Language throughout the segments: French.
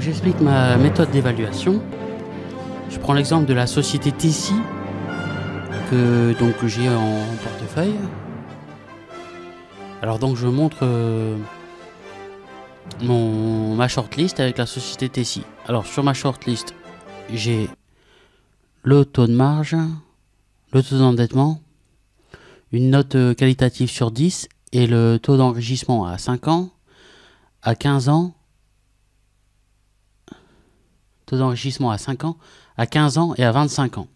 J'explique ma méthode d'évaluation. Je prends l'exemple de la société Tessie que donc j'ai en portefeuille. Alors donc je montre euh, mon, ma shortlist avec la société Tessie. Alors sur ma shortlist, j'ai le taux de marge, le taux d'endettement, une note euh, qualitative sur 10 et le taux d'enrichissement à 5 ans, à 15 ans, taux d'enrichissement à 5 ans, à 15 ans et à 25 ans.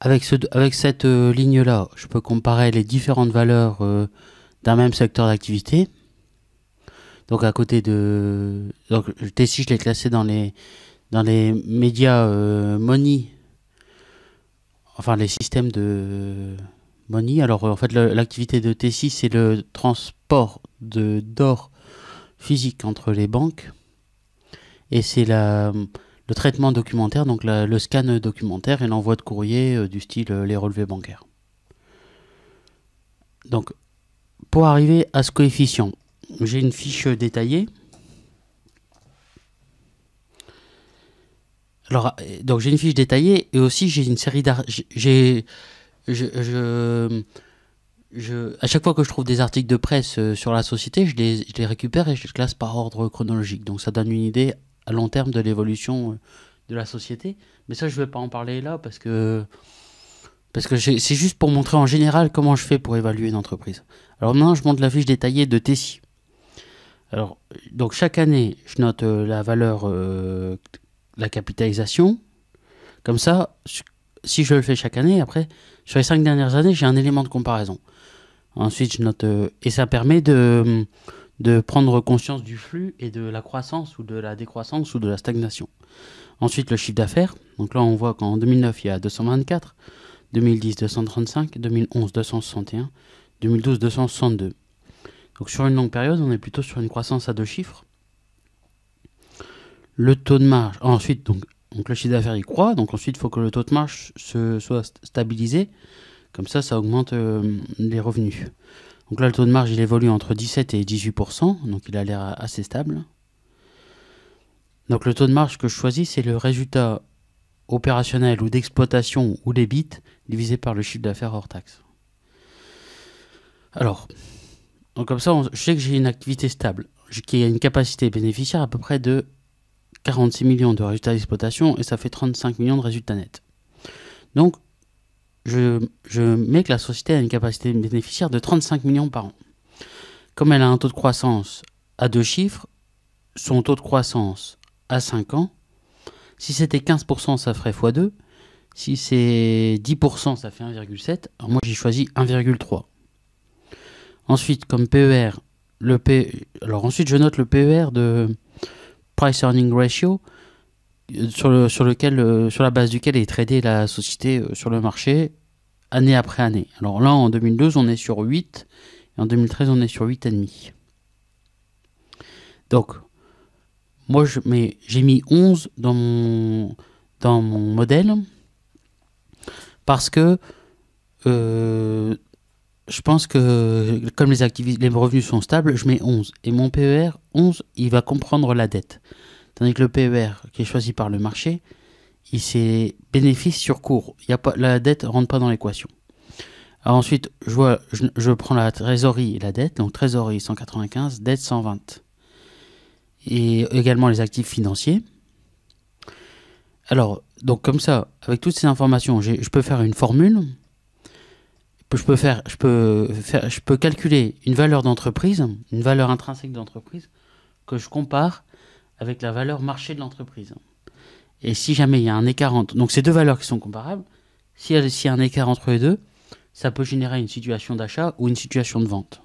Avec, ce, avec cette euh, ligne-là, je peux comparer les différentes valeurs euh, d'un même secteur d'activité. Donc à côté de... Donc Tessie, je l'ai classé dans les, dans les médias euh, money, enfin les systèmes de money. Alors en fait l'activité de T6 c'est le transport de d'or physique entre les banques. Et c'est le traitement documentaire, donc le scan documentaire et l'envoi de courrier euh, du style euh, les relevés bancaires. Donc, pour arriver à ce coefficient, j'ai une fiche détaillée. Alors, euh, donc j'ai une fiche détaillée et aussi j'ai une série d'articles. j'ai je, à chaque fois que je trouve des articles de presse euh, sur la société, je les, récupère et je les classe par ordre chronologique. Donc ça donne une idée à long terme de l'évolution euh, de la société. Mais ça, je ne vais pas en parler là parce que parce que c'est juste pour montrer en général comment je fais pour évaluer une entreprise. Alors maintenant, je montre la fiche détaillée de Tessie. Alors, donc chaque année, je note euh, la valeur, la capitalisation. Comme ça, si je le fais chaque année, après, sur les cinq dernières années, j'ai un élément de comparaison. Ensuite, je note. Euh, et ça permet de, prendre conscience du flux et de la croissance ou de la décroissance ou de la stagnation. Ensuite, le chiffre d'affaires. Donc là, on voit qu'en 2009, il y a 224, 2010, 235, 2011, 261, 2012, 262. Donc sur une longue période, on est plutôt sur une croissance à deux chiffres. Le taux de marge, ensuite, donc, donc le chiffre d'affaires, il croît. Donc ensuite, il faut que le taux de marge se, soit stabilisé. Comme ça, ça augmente euh, les revenus. Donc là, le taux de marge, il évolue entre 17 et 18%, donc il a l'air assez stable. Donc le taux de marge que je choisis, c'est le résultat opérationnel ou d'exploitation ou des divisé par le chiffre d'affaires hors taxe. Alors, donc comme ça, je sais que j'ai une activité stable qui a une capacité bénéficiaire à peu près de 46 millions de résultats d'exploitation et ça fait 35 millions de résultats nets. Donc, je, mets que la société a une capacité bénéficiaire de 35 millions par an. Comme elle a un taux de croissance à deux chiffres, son taux de croissance à 5 ans, si c'était 15%, ça ferait x2. Si c'est 10%, ça fait 1,7. Alors moi, j'ai choisi 1,3. Ensuite, comme PER, le ensuite, je note le PER de Price Earning Ratio sur, le, sur, lequel, euh, sur la base duquel est tradée la société euh, sur le marché année après année. Alors là, en 2002 on est sur 8, et en 2013, on est sur 8,5. Donc, moi, j'ai mis 11 dans mon, dans mon modèle, parce que euh, je pense que comme les, les revenus sont stables, je mets 11. Et mon PER, 11, il va comprendre la dette. Tandis que le PER, qui est choisi par le marché, il s'est bénéfice sur cours. a pas, la dette ne rentre pas dans l'équation. ensuite, je, vois, je, prends la trésorerie et la dette. Donc trésorerie 195, dette 120. Et également les actifs financiers. Alors, donc comme ça, avec toutes ces informations, je peux faire une formule. Je peux, faire, je, peux je peux calculer une valeur d'entreprise, une valeur intrinsèque d'entreprise, que je compare avec la valeur marché de l'entreprise. Et si jamais il y a un écart entre. Donc, ces deux valeurs qui sont comparables, s'il y, y a un écart entre les deux, ça peut générer une situation d'achat ou une situation de vente.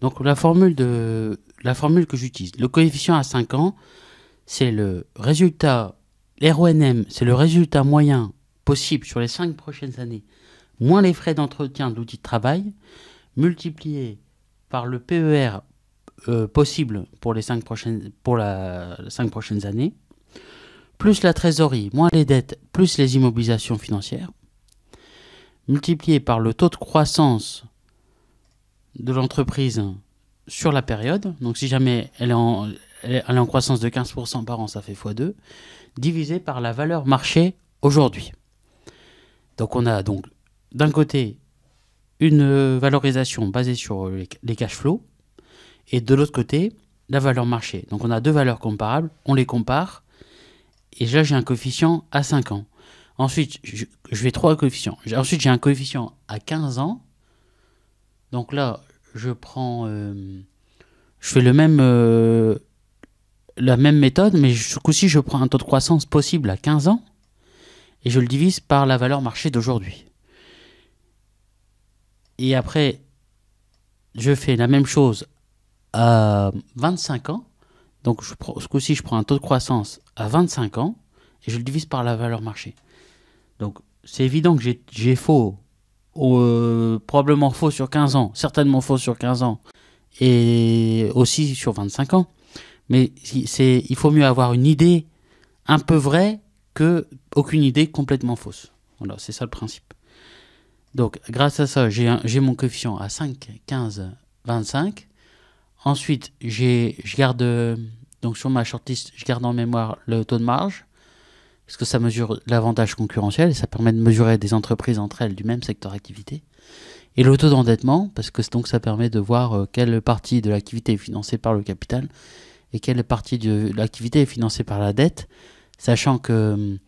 Donc, la formule, de, la formule que j'utilise, le coefficient à 5 ans, c'est le résultat. L'RONM, c'est le résultat moyen possible sur les 5 prochaines années, moins les frais d'entretien de l'outil de travail, multiplié par le PER euh, possible pour les 5 prochaines, pour la, cinq prochaines années, plus la trésorerie, moins les dettes, plus les immobilisations financières, multiplié par le taux de croissance de l'entreprise sur la période, donc si jamais elle est en, croissance de 15% par an, ça fait x2, divisé par la valeur marché aujourd'hui. Donc on a donc d'un côté une valorisation basée sur les cash flows, et de l'autre côté, la valeur marché. Donc on a deux valeurs comparables, on les compare, et là j'ai un coefficient à 5 ans. Ensuite, je, vais trois coefficients. Ensuite, j'ai un coefficient à 15 ans. Donc là, je prends... Euh, je fais le même, euh, la même méthode, mais ce coup-ci, je prends un taux de croissance possible à 15 ans, et je le divise par la valeur marché d'aujourd'hui. Et après, je fais la même chose à euh, 25 ans. Donc je prends, ce coup-ci, je prends un taux de croissance à 25 ans et je le divise par la valeur marché. Donc c'est évident que j'ai faux, euh, probablement faux sur 15 ans, certainement faux sur 15 ans et aussi sur 25 ans. Mais c'est, il faut mieux avoir une idée un peu vraie que aucune idée complètement fausse. Voilà, c'est ça le principe. Donc grâce à ça, j'ai, j'ai mon coefficient à 5, 15, 25. Ensuite, je garde, euh, donc sur ma shortlist, je garde en mémoire le taux de marge, parce que ça mesure l'avantage concurrentiel et ça permet de mesurer des entreprises entre elles du même secteur d'activité. Et le taux d'endettement, parce que donc ça permet de voir euh, quelle partie de l'activité est financée par le capital et quelle partie de l'activité est financée par la dette, sachant que,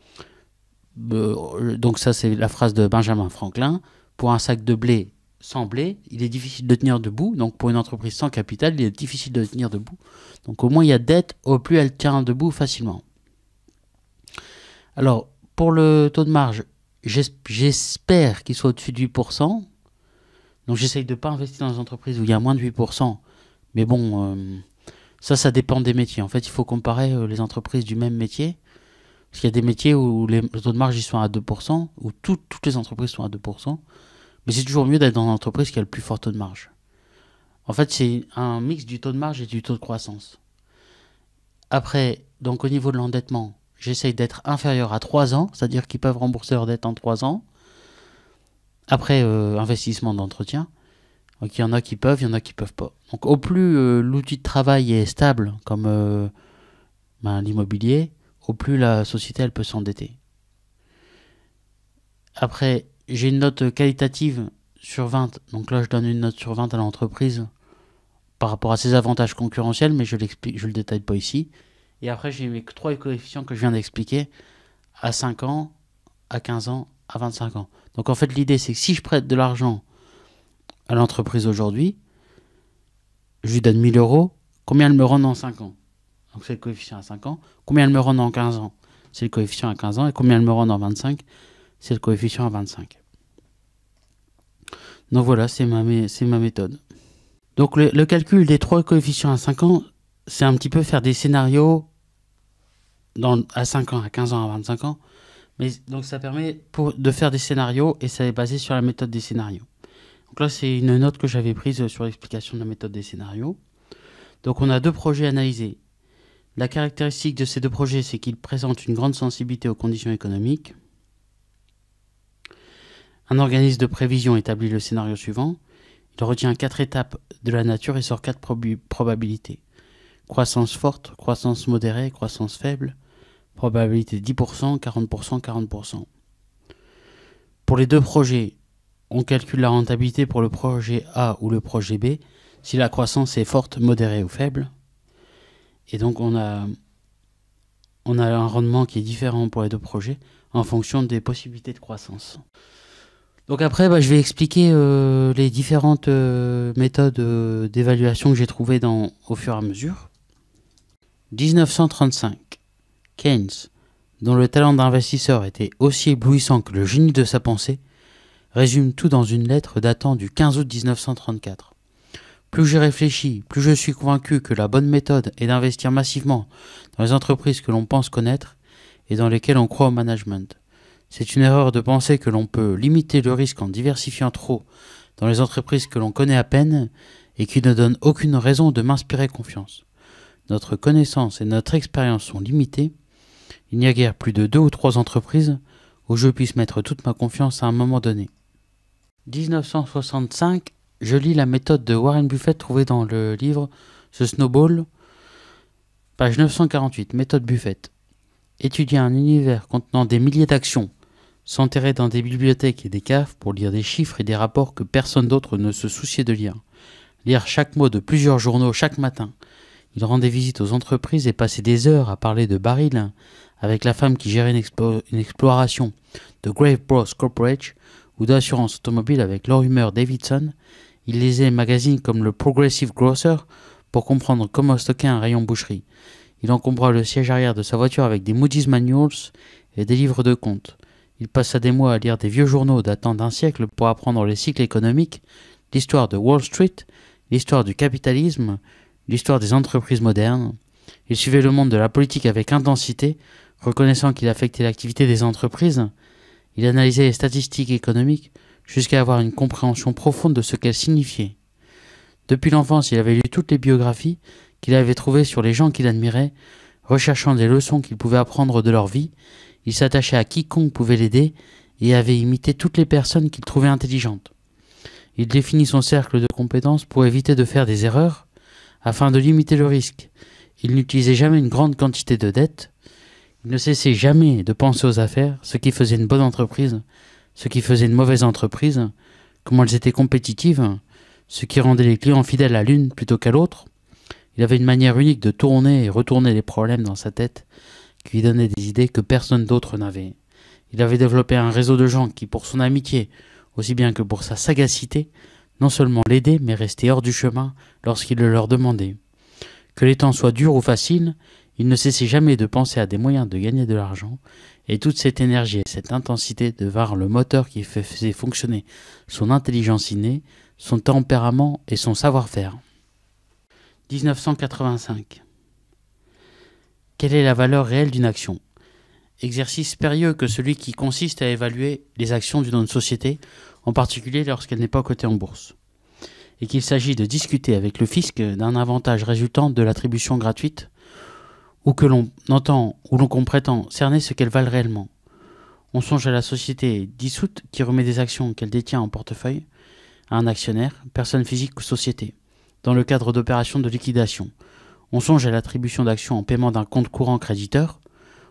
euh, donc ça c'est la phrase de Benjamin Franklin, pour un sac de blé, semblait, il est difficile de tenir debout. Donc pour une entreprise sans capital, il est difficile de tenir debout. Donc au moins il y a dette, au plus elle tient debout facilement. Alors pour le taux de marge, j'espère qu'il soit au-dessus de 8%. Donc j'essaye de ne pas investir dans des entreprises où il y a moins de 8%. Mais bon, euh, ça, ça dépend des métiers. En fait, il faut comparer euh, les entreprises du même métier. Parce qu'il y a des métiers où les, taux de marge ils sont à 2%, où toutes les entreprises sont à 2%. Mais c'est toujours mieux d'être dans l'entreprise qui a le plus fort taux de marge. En fait, c'est un mix du taux de marge et du taux de croissance. Après, donc au niveau de l'endettement, j'essaye d'être inférieur à 3 ans, c'est-à-dire qu'ils peuvent rembourser leur dette en 3 ans. Après, euh, investissement d'entretien. Donc il y en a qui peuvent, il y en a qui peuvent pas. Donc au plus euh, l'outil de travail est stable, comme euh, ben, l'immobilier, au plus la société elle peut s'endetter. Après, j'ai une note qualitative sur 20. Donc là, je donne une note sur 20 à l'entreprise par rapport à ses avantages concurrentiels, mais je ne le détaille pas ici. Et après, j'ai mes trois coefficients que je viens d'expliquer à 5 ans, à 15 ans, à 25 ans. Donc en fait, l'idée, c'est que si je prête de l'argent à l'entreprise aujourd'hui, je lui donne 1000 euros, combien elle me rend en 5 ans Donc c'est le coefficient à 5 ans. Combien elle me rend en 15 ans C'est le coefficient à 15 ans. Et combien elle me rend en 25 c'est le coefficient à 25. Donc voilà, c'est ma, méthode. Donc le, calcul des trois coefficients à 5 ans, c'est un petit peu faire des scénarios à 5 ans, à 15 ans, à 25 ans. Mais donc ça permet de faire des scénarios et ça est basé sur la méthode des scénarios. Donc là, c'est une note que j'avais prise euh, sur l'explication de la méthode des scénarios. Donc on a deux projets analysés. La caractéristique de ces deux projets, c'est qu'ils présentent une grande sensibilité aux conditions économiques. Un organisme de prévision établit le scénario suivant. Il retient quatre étapes de la nature et sort quatre probabilités. Croissance forte, croissance modérée, croissance faible, probabilité 10%, 40%, 40%. Pour les deux projets, on calcule la rentabilité pour le projet A ou le projet B si la croissance est forte, modérée ou faible. Et donc on a un rendement qui est différent pour les deux projets en fonction des possibilités de croissance. Donc après, bah, je vais expliquer euh, les différentes euh, méthodes euh, d'évaluation que j'ai trouvées dans, au fur et à mesure. 1935, Keynes, dont le talent d'investisseur était aussi éblouissant que le génie de sa pensée, résume tout dans une lettre datant du 15 août 1934. Plus j'y réfléchis, plus je suis convaincu que la bonne méthode est d'investir massivement dans les entreprises que l'on pense connaître et dans lesquelles on croit au management. C'est une erreur de penser que l'on peut limiter le risque en diversifiant trop dans les entreprises que l'on connaît à peine et qui ne donnent aucune raison de m'inspirer confiance. Notre connaissance et notre expérience sont limitées. Il n'y a guère plus de deux ou trois entreprises où je puisse mettre toute ma confiance à un moment donné. 1965, je lis la méthode de Warren Buffett trouvée dans le livre The Snowball, page 948, méthode Buffett. Étudier un univers contenant des milliers d'actions s'enterrer dans des bibliothèques et des caves pour lire des chiffres et des rapports que personne d'autre ne se souciait de lire, lire chaque mot de plusieurs journaux chaque matin. Il rendait visite aux entreprises et passait des heures à parler de barils avec la femme qui gérait une, exploration de Grave Bros Corporate ou d'assurance automobile avec humeur Davidson. Il lisait magazines comme le Progressive Grocer pour comprendre comment stocker un rayon boucherie. Il encombra le siège arrière de sa voiture avec des Moody's Manuals et des livres de comptes. Il passa des mois à lire des vieux journaux datant d'un siècle pour apprendre les cycles économiques, l'histoire de Wall Street, l'histoire du capitalisme, l'histoire des entreprises modernes. Il suivait le monde de la politique avec intensité, reconnaissant qu'il affectait l'activité des entreprises. Il analysait les statistiques économiques jusqu'à avoir une compréhension profonde de ce qu'elles signifiaient. Depuis l'enfance, il avait lu toutes les biographies qu'il avait trouvées sur les gens qu'il admirait, recherchant des leçons qu'il pouvait apprendre de leur vie, il s'attachait à quiconque pouvait l'aider et avait imité toutes les personnes qu'il trouvait intelligentes. Il définit son cercle de compétences pour éviter de faire des erreurs, afin de limiter le risque. Il n'utilisait jamais une grande quantité de dettes. Il ne cessait jamais de penser aux affaires, ce qui faisait une bonne entreprise, ce qui faisait une mauvaise entreprise, comment elles étaient compétitives, ce qui rendait les clients fidèles à l'une plutôt qu'à l'autre. Il avait une manière unique de tourner et retourner les problèmes dans sa tête, qui lui donnait des idées que personne d'autre n'avait. Il avait développé un réseau de gens qui, pour son amitié, aussi bien que pour sa sagacité, non seulement l'aidaient, mais restaient hors du chemin lorsqu'il le leur demandait. Que les temps soient durs ou faciles, il ne cessait jamais de penser à des moyens de gagner de l'argent, et toute cette énergie et cette intensité devinrent le moteur qui faisait fonctionner son intelligence innée, son tempérament et son savoir-faire. 1985 quelle est la valeur réelle d'une action Exercice périlleux que celui qui consiste à évaluer les actions d'une société, en particulier lorsqu'elle n'est pas cotée en bourse, et qu'il s'agit de discuter avec le fisc d'un avantage résultant de l'attribution gratuite, ou que l'on entend ou l'on prétend cerner ce qu'elles valent réellement. On songe à la société dissoute qui remet des actions qu'elle détient en portefeuille à un actionnaire, personne physique ou société, dans le cadre d'opérations de liquidation, on songe à l'attribution d'actions en paiement d'un compte courant créditeur,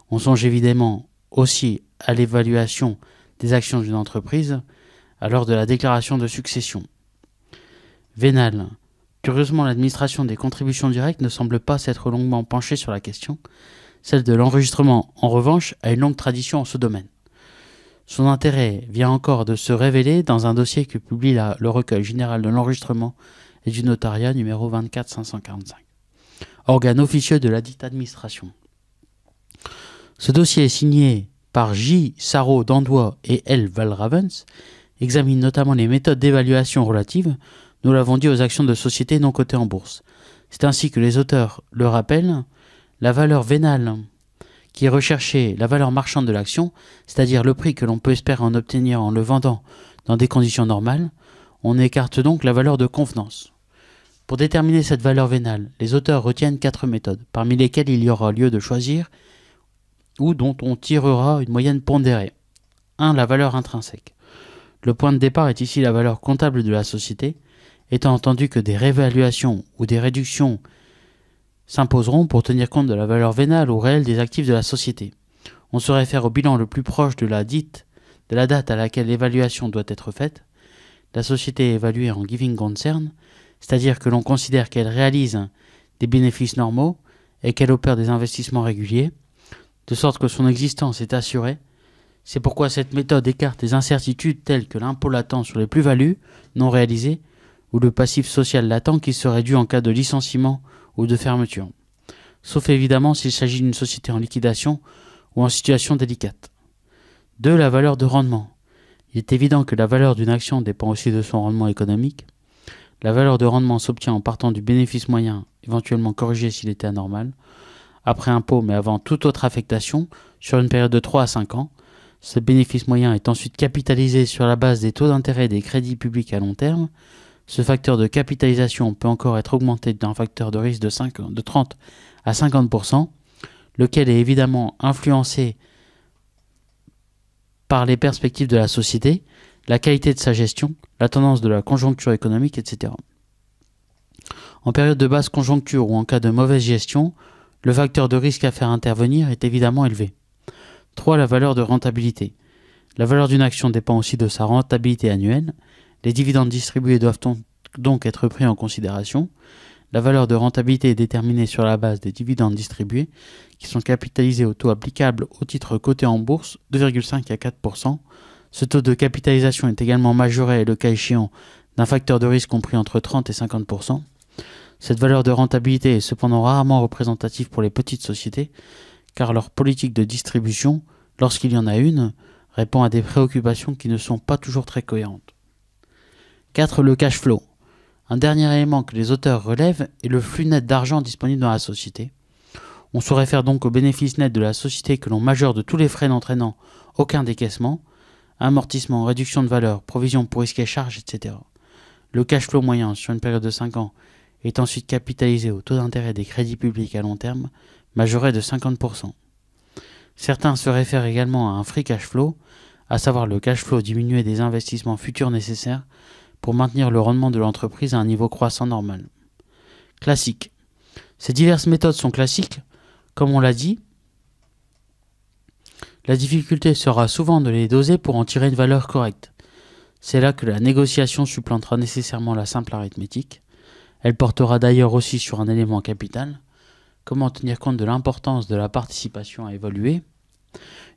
on songe évidemment aussi à l'évaluation des actions d'une entreprise à l'heure de la déclaration de succession. Vénal. Curieusement, l'administration des contributions directes ne semble pas s'être longuement penchée sur la question. Celle de l'enregistrement, en revanche, a une longue tradition en ce domaine. Son intérêt vient encore de se révéler dans un dossier que publie le recueil général de l'enregistrement et du notariat numéro 24545 organe officieux de la dite administration. Ce dossier est signé par J. Sarro d'Andois et L. Valravens examine notamment les méthodes d'évaluation relatives, nous l'avons dit, aux actions de sociétés non cotées en bourse. C'est ainsi que les auteurs le rappellent, la valeur vénale qui est recherchée, la valeur marchande de l'action, c'est-à-dire le prix que l'on peut espérer en obtenir en le vendant dans des conditions normales, on écarte donc la valeur de convenance. Pour déterminer cette valeur vénale, les auteurs retiennent quatre méthodes, parmi lesquelles il y aura lieu de choisir ou dont on tirera une moyenne pondérée. 1. La valeur intrinsèque. Le point de départ est ici la valeur comptable de la société, étant entendu que des réévaluations ou des réductions s'imposeront pour tenir compte de la valeur vénale ou réelle des actifs de la société. On se réfère au bilan le plus proche de la dite, de la date à laquelle l'évaluation doit être faite. La société est évaluée en giving concern, c'est-à-dire que l'on considère qu'elle réalise des bénéfices normaux et qu'elle opère des investissements réguliers, de sorte que son existence est assurée. C'est pourquoi cette méthode écarte des incertitudes telles que l'impôt latent sur les plus-values non réalisées ou le passif social latent qui serait dû en cas de licenciement ou de fermeture, sauf évidemment s'il s'agit d'une société en liquidation ou en situation délicate. 2. La valeur de rendement. Il est évident que la valeur d'une action dépend aussi de son rendement économique. La valeur de rendement s'obtient en partant du bénéfice moyen, éventuellement corrigé s'il était anormal, après impôt mais avant toute autre affectation, sur une période de 3 à 5 ans. Ce bénéfice moyen est ensuite capitalisé sur la base des taux d'intérêt des crédits publics à long terme. Ce facteur de capitalisation peut encore être augmenté d'un facteur de risque de, de 30 à 50%, lequel est évidemment influencé par les perspectives de la société, la qualité de sa gestion, la tendance de la conjoncture économique, etc. En période de basse conjoncture ou en cas de mauvaise gestion, le facteur de risque à faire intervenir est évidemment élevé. 3. La valeur de rentabilité. La valeur d'une action dépend aussi de sa rentabilité annuelle. Les dividendes distribués doivent donc être pris en considération. La valeur de rentabilité est déterminée sur la base des dividendes distribués, qui sont capitalisés au taux applicable au titre coté en bourse, 2,5 à 4 ce taux de capitalisation est également majoré, le cas échéant, d'un facteur de risque compris entre 30 et 50 Cette valeur de rentabilité est cependant rarement représentative pour les petites sociétés, car leur politique de distribution, lorsqu'il y en a une, répond à des préoccupations qui ne sont pas toujours très cohérentes. 4. Le cash flow. Un dernier élément que les auteurs relèvent est le flux net d'argent disponible dans la société. On se réfère donc au bénéfice net de la société que l'on majeure de tous les frais n'entraînant aucun décaissement, amortissement, réduction de valeur, provision pour risquer et charges, etc. Le cash flow moyen sur une période de 5 ans est ensuite capitalisé au taux d'intérêt des crédits publics à long terme, majoré de 50%. Certains se réfèrent également à un free cash flow, à savoir le cash flow diminué des investissements futurs nécessaires pour maintenir le rendement de l'entreprise à un niveau croissant normal. Classique. Ces diverses méthodes sont classiques, comme on l'a dit, la difficulté sera souvent de les doser pour en tirer une valeur correcte. C'est là que la négociation supplantera nécessairement la simple arithmétique. Elle portera d'ailleurs aussi sur un élément capital, comment tenir compte de l'importance de la participation à évoluer.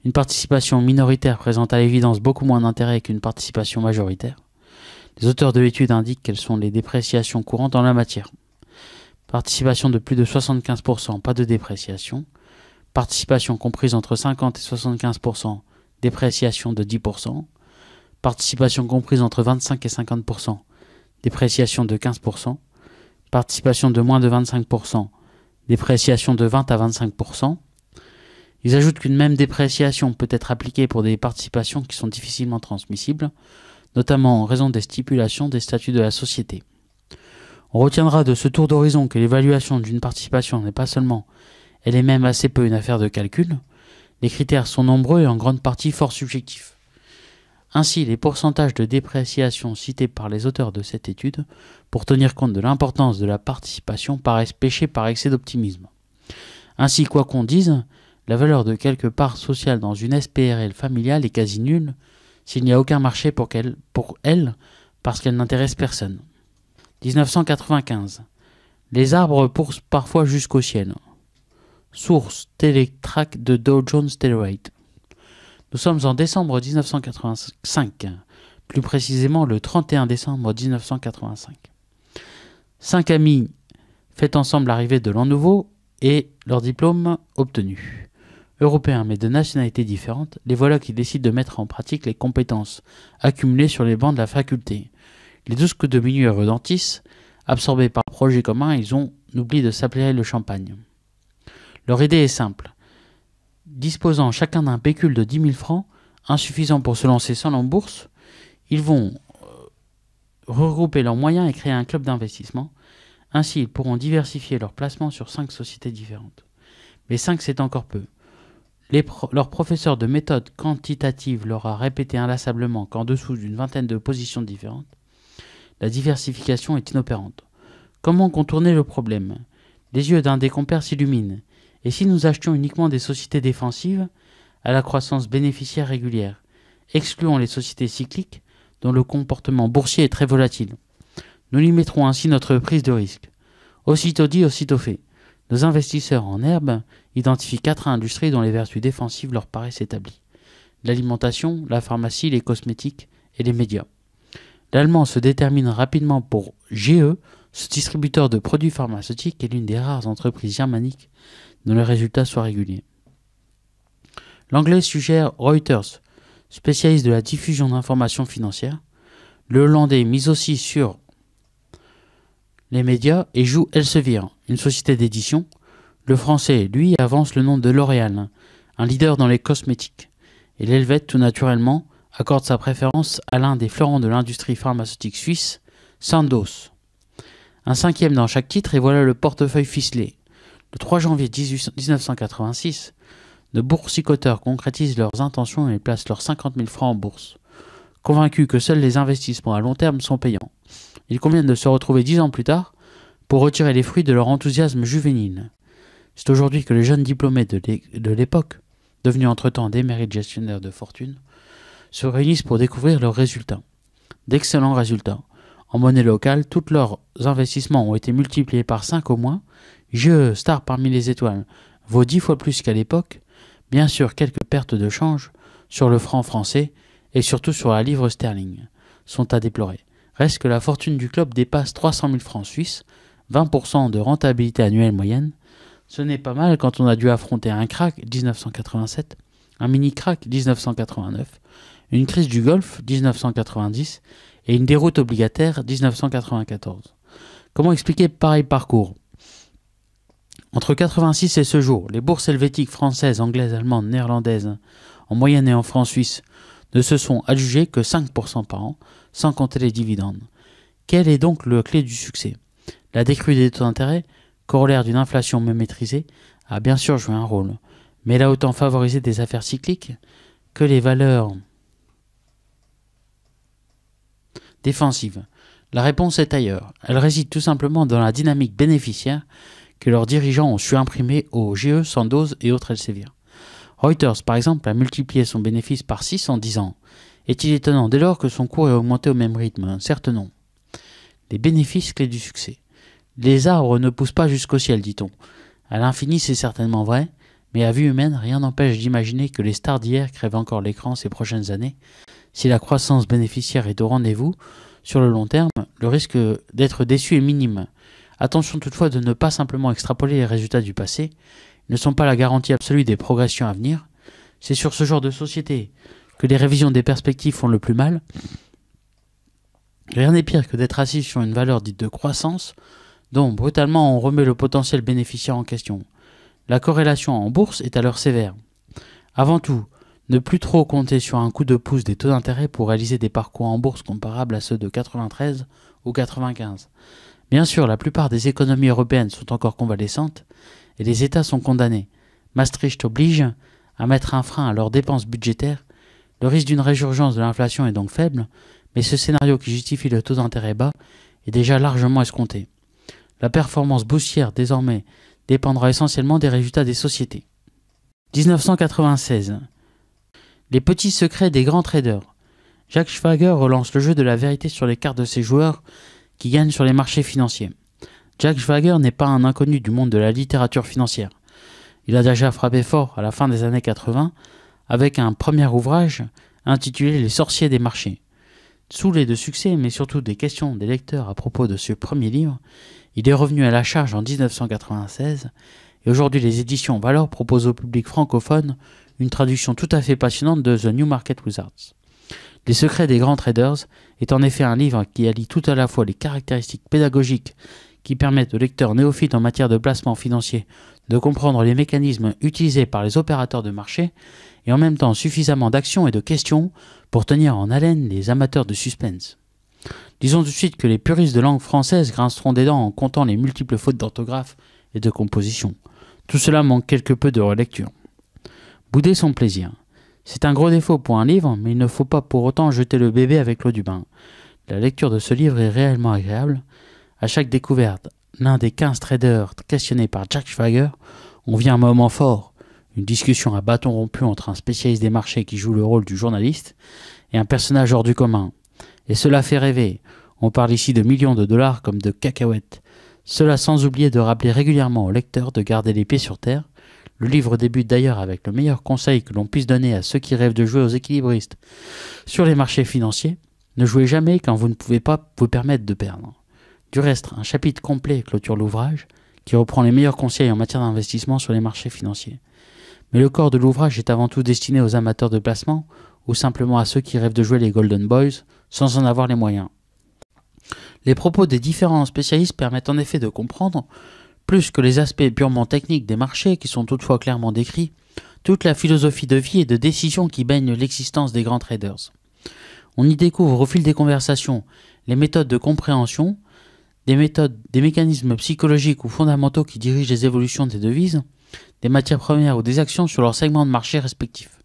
Une participation minoritaire présente à l'évidence beaucoup moins d'intérêt qu'une participation majoritaire. Les auteurs de l'étude indiquent quelles sont les dépréciations courantes en la matière. Participation de plus de 75%, pas de dépréciation participation comprise entre 50 et 75%, dépréciation de 10%, participation comprise entre 25 et 50%, dépréciation de 15%, participation de moins de 25%, dépréciation de 20 à 25%. Ils ajoutent qu'une même dépréciation peut être appliquée pour des participations qui sont difficilement transmissibles, notamment en raison des stipulations des statuts de la société. On retiendra de ce tour d'horizon que l'évaluation d'une participation n'est pas seulement elle est même assez peu une affaire de calcul. Les critères sont nombreux et en grande partie fort subjectifs. Ainsi, les pourcentages de dépréciation cités par les auteurs de cette étude, pour tenir compte de l'importance de la participation, paraissent péchés par excès d'optimisme. Ainsi, quoi qu'on dise, la valeur de quelque part sociale dans une SPRL familiale est quasi nulle s'il n'y a aucun marché pour, elle, pour elle parce qu'elle n'intéresse personne. 1995. Les arbres poussent parfois jusqu'au ciel, Source Télé-Track de Dow Jones Telerate. Nous sommes en décembre 1985, plus précisément le 31 décembre 1985. Cinq amis fêtent ensemble l'arrivée de l'an nouveau et leur diplôme obtenu. Européens mais de nationalités différentes, les voilà qui décident de mettre en pratique les compétences accumulées sur les bancs de la faculté. Les douze coups de minuit redentissent, absorbés par projet commun, ils ont oublié de s'appeler le champagne. Leur idée est simple. Disposant chacun d'un pécule de 10 000 francs, insuffisant pour se lancer sans en bourse, ils vont euh, regrouper leurs moyens et créer un club d'investissement. Ainsi, ils pourront diversifier leurs placements sur cinq sociétés différentes. Mais 5, c'est encore peu. leur professeur de méthode quantitative leur a répété inlassablement qu'en dessous d'une vingtaine de positions différentes, la diversification est inopérante. Comment contourner le problème Les yeux d'un des compères s'illuminent. Et si nous achetions uniquement des sociétés défensives, à la croissance bénéficiaire régulière, excluant les sociétés cycliques dont le comportement boursier est très volatile. Nous limiterons ainsi notre prise de risque. Aussitôt dit, aussitôt fait. Nos investisseurs en herbe identifient quatre industries dont les vertus défensives leur paraissent établies. L'alimentation, la pharmacie, les cosmétiques et les médias. L'allemand se détermine rapidement pour GE, ce distributeur de produits pharmaceutiques est l'une des rares entreprises germaniques dont les résultats soient réguliers. L'anglais suggère Reuters, spécialiste de la diffusion d'informations financières. Le hollandais mise aussi sur les médias et joue Elsevier, une société d'édition. Le français, lui, avance le nom de L'Oréal, un leader dans les cosmétiques. Et l'Helvète, tout naturellement, accorde sa préférence à l'un des fleurons de l'industrie pharmaceutique suisse, Sandoz. Un cinquième dans chaque titre et voilà le portefeuille ficelé. Le 3 janvier 1986, de boursicoteurs concrétisent leurs intentions et placent leurs 50 000 francs en bourse. Convaincus que seuls les investissements à long terme sont payants, ils conviennent de se retrouver dix ans plus tard pour retirer les fruits de leur enthousiasme juvénile. C'est aujourd'hui que les jeunes diplômés de l'époque, devenus entre-temps des mérites gestionnaires de fortune, se réunissent pour découvrir leurs résultats. D'excellents résultats. En monnaie locale, tous leurs investissements ont été multipliés par cinq au moins, Jeu, star parmi les étoiles, vaut dix fois plus qu'à l'époque, bien sûr quelques pertes de change sur le franc français et surtout sur la livre sterling sont à déplorer. Reste que la fortune du club dépasse 300 000 francs suisses, 20% de rentabilité annuelle moyenne. Ce n'est pas mal quand on a dû affronter un crack 1987, un mini crack 1989, une crise du Golfe 1990 et une déroute obligataire 1994. Comment expliquer pareil parcours entre 86 et ce jour, les bourses helvétiques, françaises, anglaises, allemandes, néerlandaises, en moyenne et en francs suisses, ne se sont adjugées que 5% par an, sans compter les dividendes. Quelle est donc le clé du succès La décrue des taux d'intérêt, corollaire d'une inflation mieux maîtrisée, a bien sûr joué un rôle. Mais elle a autant favorisé des affaires cycliques que les valeurs défensives. La réponse est ailleurs. Elle réside tout simplement dans la dynamique bénéficiaire que leurs dirigeants ont su imprimer au GE, Sandoz et autres Elsevier. Reuters, par exemple, a multiplié son bénéfice par 6 en 10 ans. Est-il étonnant dès lors que son cours est augmenté au même rythme Certes non. Les bénéfices clés du succès. Les arbres ne poussent pas jusqu'au ciel, dit-on. À l'infini, c'est certainement vrai, mais à vue humaine, rien n'empêche d'imaginer que les stars d'hier crèvent encore l'écran ces prochaines années. Si la croissance bénéficiaire est au rendez-vous, sur le long terme, le risque d'être déçu est minime. Attention toutefois de ne pas simplement extrapoler les résultats du passé, ils ne sont pas la garantie absolue des progressions à venir. C'est sur ce genre de société que les révisions des perspectives font le plus mal. Rien n'est pire que d'être assis sur une valeur dite de croissance, dont brutalement on remet le potentiel bénéficiaire en question. La corrélation en bourse est alors sévère. Avant tout, ne plus trop compter sur un coup de pouce des taux d'intérêt pour réaliser des parcours en bourse comparables à ceux de 93 ou 95. Bien sûr, la plupart des économies européennes sont encore convalescentes et les États sont condamnés. Maastricht oblige à mettre un frein à leurs dépenses budgétaires. Le risque d'une résurgence de l'inflation est donc faible, mais ce scénario qui justifie le taux d'intérêt bas est déjà largement escompté. La performance boursière désormais dépendra essentiellement des résultats des sociétés. 1996. Les petits secrets des grands traders. Jacques Schwager relance le jeu de la vérité sur les cartes de ses joueurs qui gagne sur les marchés financiers. Jack Schwager n'est pas un inconnu du monde de la littérature financière. Il a déjà frappé fort à la fin des années 80 avec un premier ouvrage intitulé Les sorciers des marchés. Soulé de succès, mais surtout des questions des lecteurs à propos de ce premier livre, il est revenu à la charge en 1996 et aujourd'hui les éditions Valor proposent au public francophone une traduction tout à fait passionnante de The New Market Wizards. Les secrets des grands traders est en effet un livre qui allie tout à la fois les caractéristiques pédagogiques qui permettent aux lecteurs néophytes en matière de placement financier de comprendre les mécanismes utilisés par les opérateurs de marché et en même temps suffisamment d'actions et de questions pour tenir en haleine les amateurs de suspense. Disons tout de suite que les puristes de langue française grinceront des dents en comptant les multiples fautes d'orthographe et de composition. Tout cela manque quelque peu de relecture. Boudez son plaisir. C'est un gros défaut pour un livre, mais il ne faut pas pour autant jeter le bébé avec l'eau du bain. La lecture de ce livre est réellement agréable. À chaque découverte, l'un des 15 traders questionnés par Jack Schwager, on vit un moment fort, une discussion à bâton rompu entre un spécialiste des marchés qui joue le rôle du journaliste et un personnage hors du commun. Et cela fait rêver. On parle ici de millions de dollars comme de cacahuètes. Cela sans oublier de rappeler régulièrement au lecteur de garder les pieds sur terre le livre débute d'ailleurs avec le meilleur conseil que l'on puisse donner à ceux qui rêvent de jouer aux équilibristes. Sur les marchés financiers, ne jouez jamais quand vous ne pouvez pas vous permettre de perdre. Du reste, un chapitre complet clôture l'ouvrage, qui reprend les meilleurs conseils en matière d'investissement sur les marchés financiers. Mais le corps de l'ouvrage est avant tout destiné aux amateurs de placement ou simplement à ceux qui rêvent de jouer les Golden Boys sans en avoir les moyens. Les propos des différents spécialistes permettent en effet de comprendre plus que les aspects purement techniques des marchés, qui sont toutefois clairement décrits, toute la philosophie de vie et de décision qui baigne l'existence des grands traders. On y découvre au fil des conversations les méthodes de compréhension, des méthodes, des mécanismes psychologiques ou fondamentaux qui dirigent les évolutions des devises, des matières premières ou des actions sur leurs segments de marché respectifs.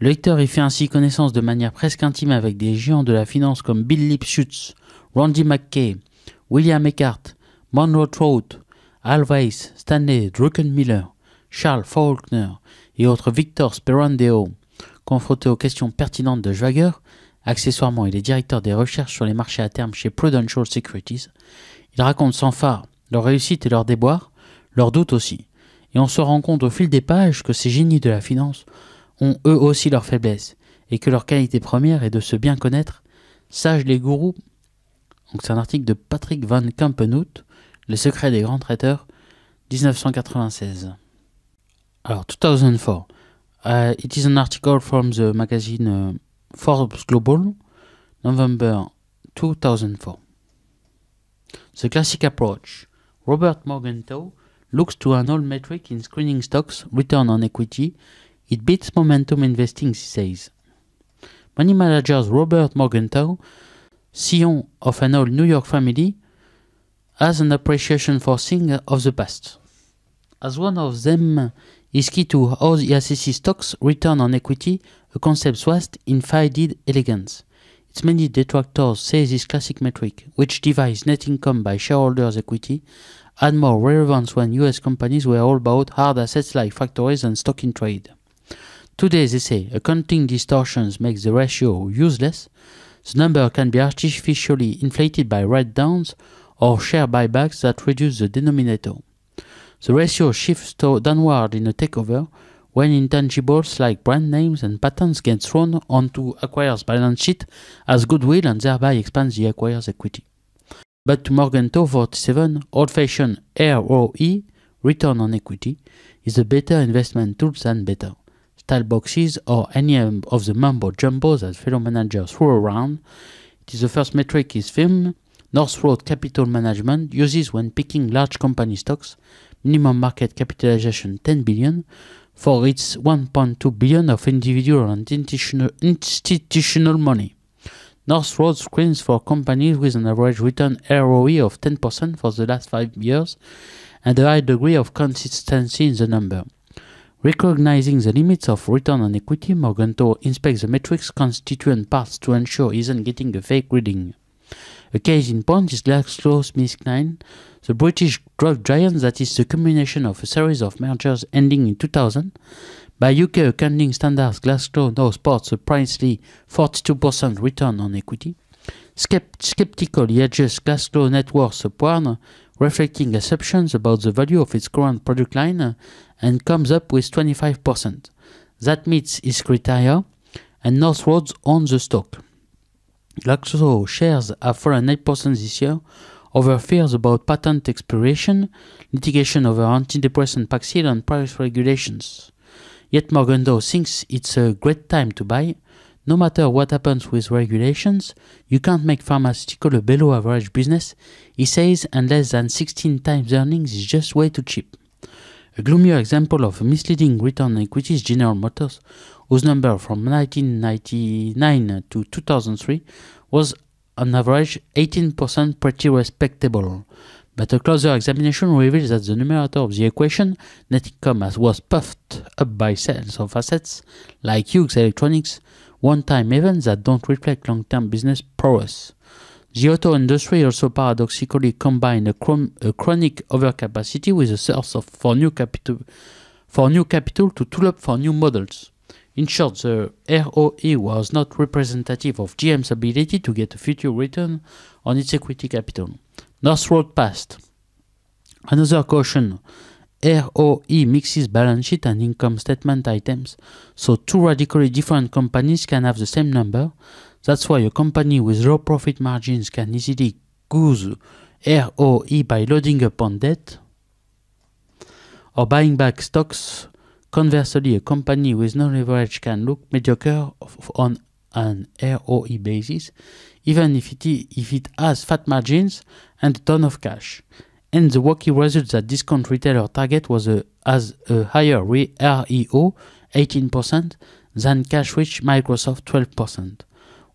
Le lecteur y fait ainsi connaissance de manière presque intime avec des géants de la finance comme Bill Lipschutz, Randy McKay, William Eckhart, Monroe Trout, Alvarez, Stanley Druckenmiller, Charles Faulkner et autres Victor Sperandeo. confrontés aux questions pertinentes de Schwager, accessoirement il est directeur des recherches sur les marchés à terme chez Prudential Securities, il raconte sans phare leurs réussites et leurs déboires, leurs doutes aussi. Et on se rend compte au fil des pages que ces génies de la finance ont eux aussi leurs faiblesses et que leur qualité première est de se bien connaître. Sage les gourous. Donc c'est un article de Patrick Van Kampenhout le secret des grands traiteurs, 1996. Alors, 2004. Euh, it is an article from the magazine euh, Forbes Global, November 2004. The classic approach. Robert Morgenthau looks to an old metric in screening stocks, return on equity. It beats momentum investing, he says. Money managers Robert Morgenthau, CEO of an old New York family, has an appreciation for things of the past, as one of them is key to how the ACC stocks return on equity, a concept swathed in faded elegance. Its many detractors say this classic metric, which divides net income by shareholders' equity, had more relevance when US companies were all about hard assets like factories and stock in trade. Today, they say, accounting distortions make the ratio useless, the number can be artificially inflated by write-downs or share buybacks that reduce the denominator. The ratio shifts downward in a takeover when intangibles like brand names and patents get thrown onto acquirer's balance sheet as goodwill and thereby expands the acquirer's equity. But to Morganto 47, old-fashioned ROE, return on equity, is a better investment tool than better. Style boxes or any of the mumbo jumbo that fellow managers throw around. It is the first metric is film North Road Capital Management uses when picking large company stocks minimum market capitalization 10 billion for its 1.2 billion of individual and institutional, money. North Road screens for companies with an average return ROE of 10% for the last 5 years and a high degree of consistency in the number. Recognizing the limits of return on equity, Morganto inspects the metric's constituent parts to ensure he isn't getting a fake reading. A case in point is GlaxoSmithKline, the British drug giant that is the culmination of a series of mergers ending in 2000. By UK accounting standards, Glasgow now sports a pricely 42% return on equity. Skept he adjusts Glasgow net worth upward, reflecting assumptions about the value of its current product line, and comes up with 25%. That meets its criteria, and Northroads owns the stock. Glaxo shares are fallen 8% this year over fears about patent expiration, litigation over antidepressant Paxil and price regulations. Yet Morgan Morgando thinks it's a great time to buy. No matter what happens with regulations, you can't make pharmaceutical a below average business, he says, and less than 16 times earnings is just way too cheap. A gloomier example of misleading return on is General Motors, whose number from 1999 to 2003 was on average 18% pretty respectable. But a closer examination reveals that the numerator of the equation, net income, was puffed up by sales of assets like Hughes Electronics, one-time events that don't reflect long-term business prowess. The auto industry also paradoxically combined a, chron a chronic overcapacity with a source for new capital for new capital to tool up for new models. In short, the ROE was not representative of GM's ability to get a future return on its equity capital. North Road passed. Another caution ROE mixes balance sheet and income statement items, so two radically different companies can have the same number. That's why a company with low profit margins can easily goose ROE by loading up on debt or buying back stocks Conversely, a company with no leverage can look mediocre on an ROE basis, even if it, if it has fat margins and a ton of cash. And the wacky result that discount retailer target was a, has a higher REO, 18%, than cash-rich Microsoft, 12%.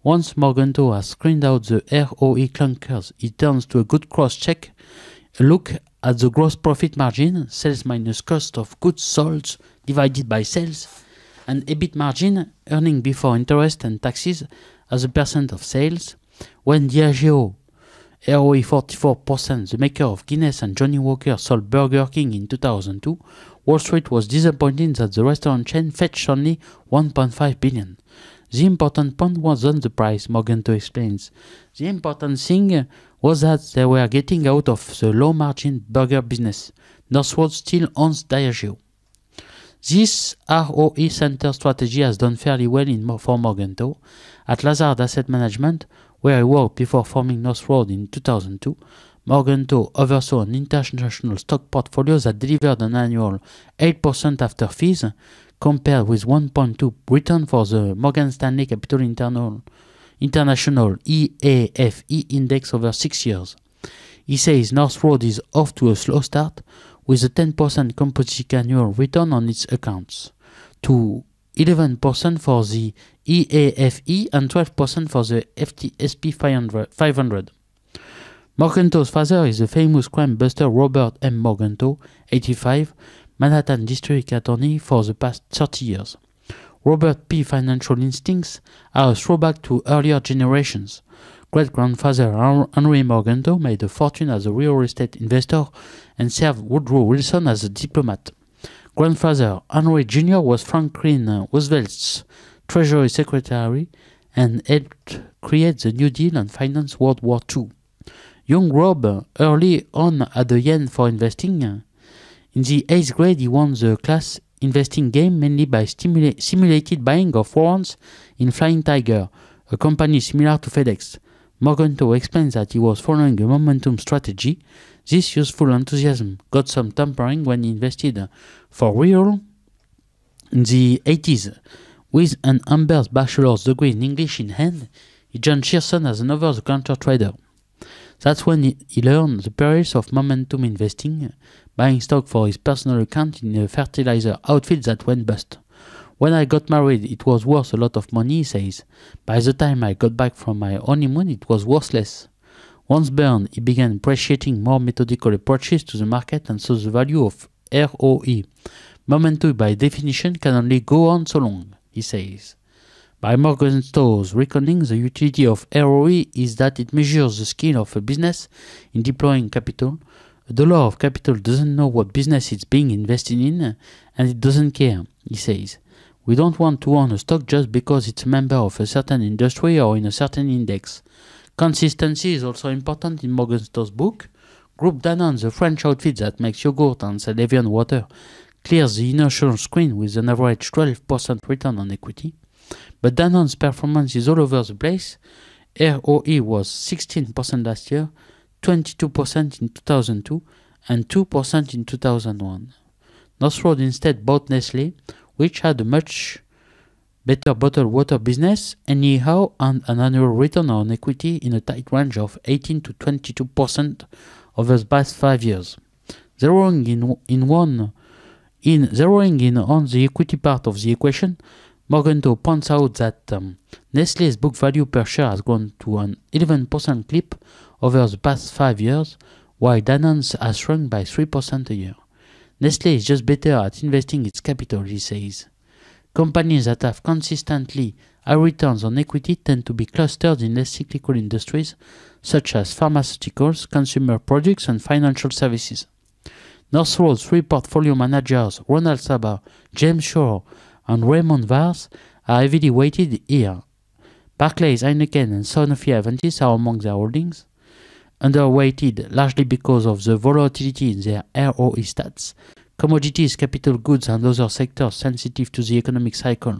Once Morganto has screened out the ROE clunkers, it turns to a good cross-check look at the gross profit margin, sales minus cost of goods sold, divided by sales, and EBIT margin, earning before interest and taxes as a percent of sales, when Diageo, ROE 44%, the maker of Guinness and Johnny Walker sold Burger King in 2002, Wall Street was disappointed that the restaurant chain fetched only 1.5 billion. The important point wasn't the price, Morganto explains. The important thing was that they were getting out of the low margin burger business. Northwood still owns Diageo. This ROE center strategy has done fairly well in, for Morganto. At Lazard Asset Management, where I worked before forming North Road in 2002, Morganto oversaw an international stock portfolio that delivered an annual 8% after fees, compared with 1.2 return for the Morgan Stanley Capital Internal, International EAFE index over six years. He says North Road is off to a slow start, with a 10% composite annual return on its accounts, to 11% for the EAFE and 12% for the FTSP 500. Morgento's father is the famous crime buster Robert M. Morgento, 85, Manhattan District Attorney for the past 30 years. Robert P. financial instincts are a throwback to earlier generations. Great-grandfather Henry Morgando made a fortune as a real estate investor and served Woodrow Wilson as a diplomat. Grandfather Henry Jr. was Franklin Roosevelt's Treasury Secretary and helped create the New Deal and finance World War II. Young Rob early on had a yen for investing. In the eighth grade, he won the class investing game mainly by simulated buying of warrants in Flying Tiger, a company similar to FedEx. Morganto explains that he was following a momentum strategy. This youthful enthusiasm got some tampering when he invested for real in the 80s. With an Amber's bachelor's degree in English in hand, he joined Shearson as an over-the-counter trader. That's when he, he learned the perils of momentum investing, buying stock for his personal account in a fertilizer outfit that went bust. When I got married, it was worth a lot of money, he says. By the time I got back from my honeymoon, it was worthless. Once burned, he began appreciating more methodical approaches to the market and saw the value of ROE. Momentum, by definition, can only go on so long, he says. By Morgan Stowe's reckoning, the utility of ROE is that it measures the skill of a business in deploying capital, the dollar of capital doesn't know what business it's being invested in and it doesn't care, he says. We don't want to own a stock just because it's a member of a certain industry or in a certain index. Consistency is also important in Morgenstern's book. Group Danone, the French outfit that makes yogurt and saline water, clears the inertial screen with an average 12% return on equity. But Danone's performance is all over the place. ROE was 16% last year, 22% in 2002 and 2% in 2001. North Road instead bought Nestle, which had a much better bottled water business, anyhow, and an annual return on equity in a tight range of 18 to 22% over the past five years. Zeroing in, in one in zeroing in on the equity part of the equation, Morganto points out that um, Nestle's book value per share has gone to an 11% clip over the past five years, while Danone has shrunk by 3% a year. Nestlé is just better at investing its capital, he says. Companies that have consistently high returns on equity tend to be clustered in less cyclical industries such as pharmaceuticals, consumer products, and financial services. Northroll's three portfolio managers, Ronald Saba, James Shaw, and Raymond Vars, are heavily weighted here. Barclays, Heineken, and the Aventis are among their holdings underweighted largely because of the volatility in their ROE stats, commodities, capital goods, and other sectors sensitive to the economic cycle.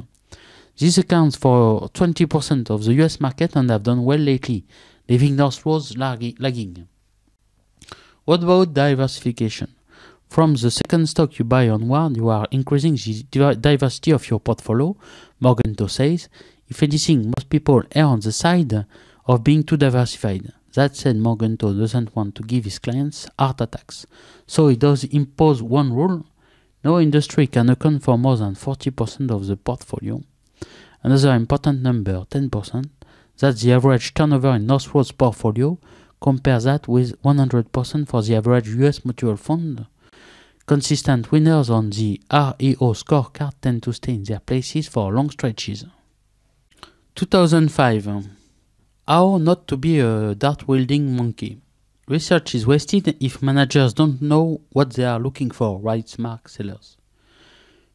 This accounts for 20% of the US market and have done well lately, leaving North Rose lagging. What about diversification? From the second stock you buy onward, you are increasing the diversity of your portfolio, Morganto says. If anything, most people err on the side of being too diversified. That said, Morgenthau doesn't want to give his clients heart attacks, so he does impose one rule no industry can account for more than 40% of the portfolio. Another important number, 10%, that's the average turnover in Northwood's portfolio. Compare that with 100% for the average US mutual fund. Consistent winners on the REO scorecard tend to stay in their places for long stretches. 2005 um, how not to be a dart wielding monkey. Research is wasted if managers don't know what they are looking for, writes Mark Sellers.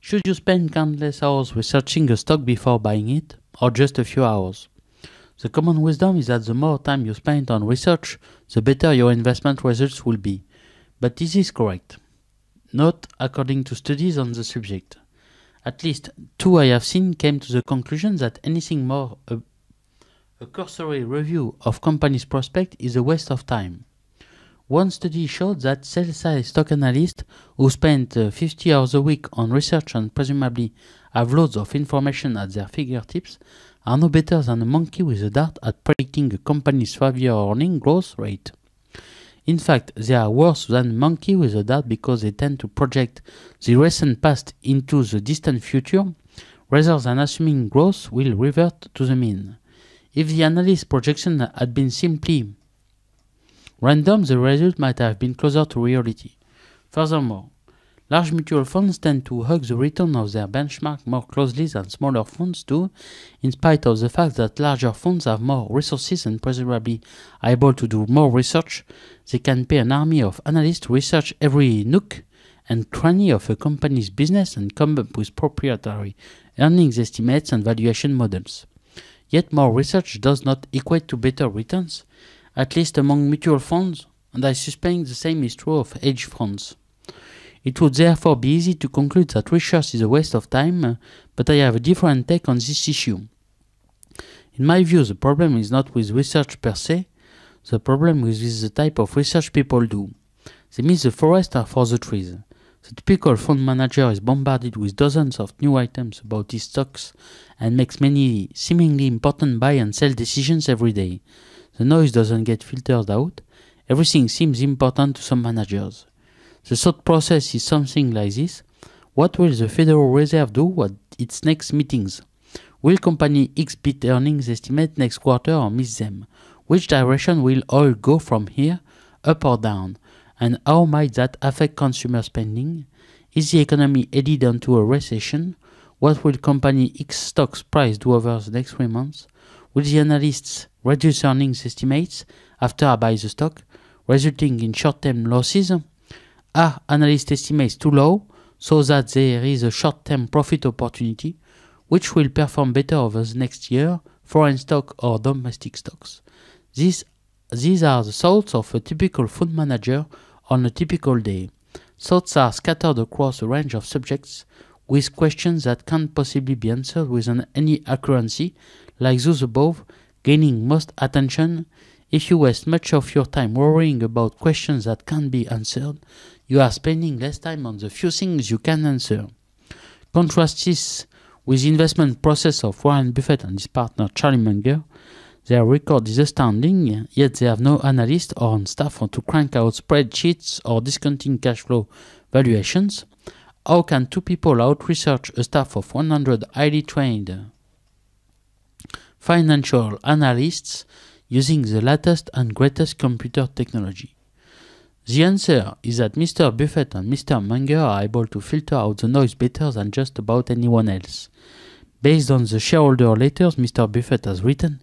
Should you spend countless hours researching a stock before buying it, or just a few hours? The common wisdom is that the more time you spend on research, the better your investment results will be. But this is correct. Not according to studies on the subject. At least two I have seen came to the conclusion that anything more a cursory review of companies' prospect is a waste of time. One study showed that sell-side stock analysts who spend uh, 50 hours a week on research and presumably have loads of information at their fingertips are no better than a monkey with a dart at predicting a company's five-year earning growth rate. In fact, they are worse than monkey with a dart because they tend to project the recent past into the distant future rather than assuming growth will revert to the mean. If the analyst's projection had been simply random, the result might have been closer to reality. Furthermore, large mutual funds tend to hug the return of their benchmark more closely than smaller funds do, in spite of the fact that larger funds have more resources and presumably are able to do more research. They can pay an army of analysts to research every nook and cranny of a company's business and come up with proprietary earnings estimates and valuation models. Yet more research does not equate to better returns, at least among mutual funds, and I suspect the same is true of hedge funds. It would therefore be easy to conclude that research is a waste of time, but I have a different take on this issue. In my view, the problem is not with research per se, the problem is with the type of research people do. They miss the forest for the trees. The typical fund manager is bombarded with dozens of new items about his stocks and makes many seemingly important buy and sell decisions every day. The noise doesn't get filtered out. Everything seems important to some managers. The thought process is something like this. What will the Federal Reserve do at its next meetings? Will company X beat earnings estimate next quarter or miss them? Which direction will oil go from here, up or down? and how might that affect consumer spending? Is the economy headed into a recession? What will company X stocks price do over the next three months? Will the analysts reduce earnings estimates after I buy the stock, resulting in short-term losses? Are analyst estimates too low so that there is a short-term profit opportunity which will perform better over the next year, foreign stock or domestic stocks? These, these are the thoughts of a typical fund manager on a typical day. Thoughts are scattered across a range of subjects, with questions that can't possibly be answered with any accuracy, like those above, gaining most attention. If you waste much of your time worrying about questions that can't be answered, you are spending less time on the few things you can answer. Contrast this with the investment process of Warren Buffett and his partner Charlie Munger, their record is astounding, yet they have no analyst or staff to crank out spreadsheets or discounting cash flow valuations. How can two people out-research a staff of 100 highly trained financial analysts using the latest and greatest computer technology? The answer is that Mr. Buffett and Mr. Munger are able to filter out the noise better than just about anyone else. Based on the shareholder letters Mr. Buffett has written,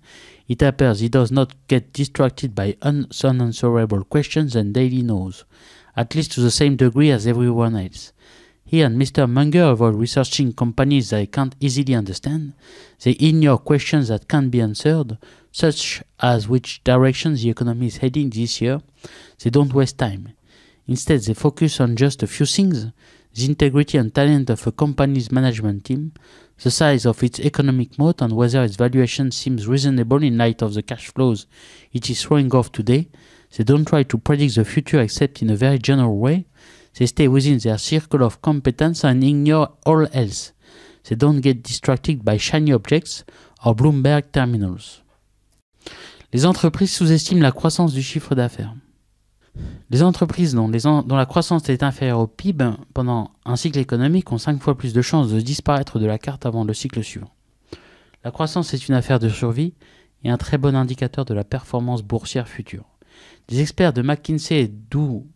it appears he does not get distracted by unanswerable questions and daily news, at least to the same degree as everyone else. He and Mr. Munger avoid researching companies they can't easily understand. They ignore questions that can't be answered, such as which direction the economy is heading this year. They don't waste time. Instead, they focus on just a few things the integrity and talent of a company's management team, the size of its economic moat and whether its valuation seems reasonable in light of the cash flows it is throwing off today. They don't try to predict the future except in a very general way. They stay within their circle of competence and ignore all else. They don't get distracted by shiny objects or Bloomberg terminals. Les entreprises sous-estiment la croissance du chiffre d'affaires. Les entreprises dont, la croissance est inférieure au PIB pendant un cycle économique ont 5 fois plus de chances de disparaître de la carte avant le cycle suivant. La croissance est une affaire de survie et un très bon indicateur de la performance boursière future. Des experts de McKinsey d'où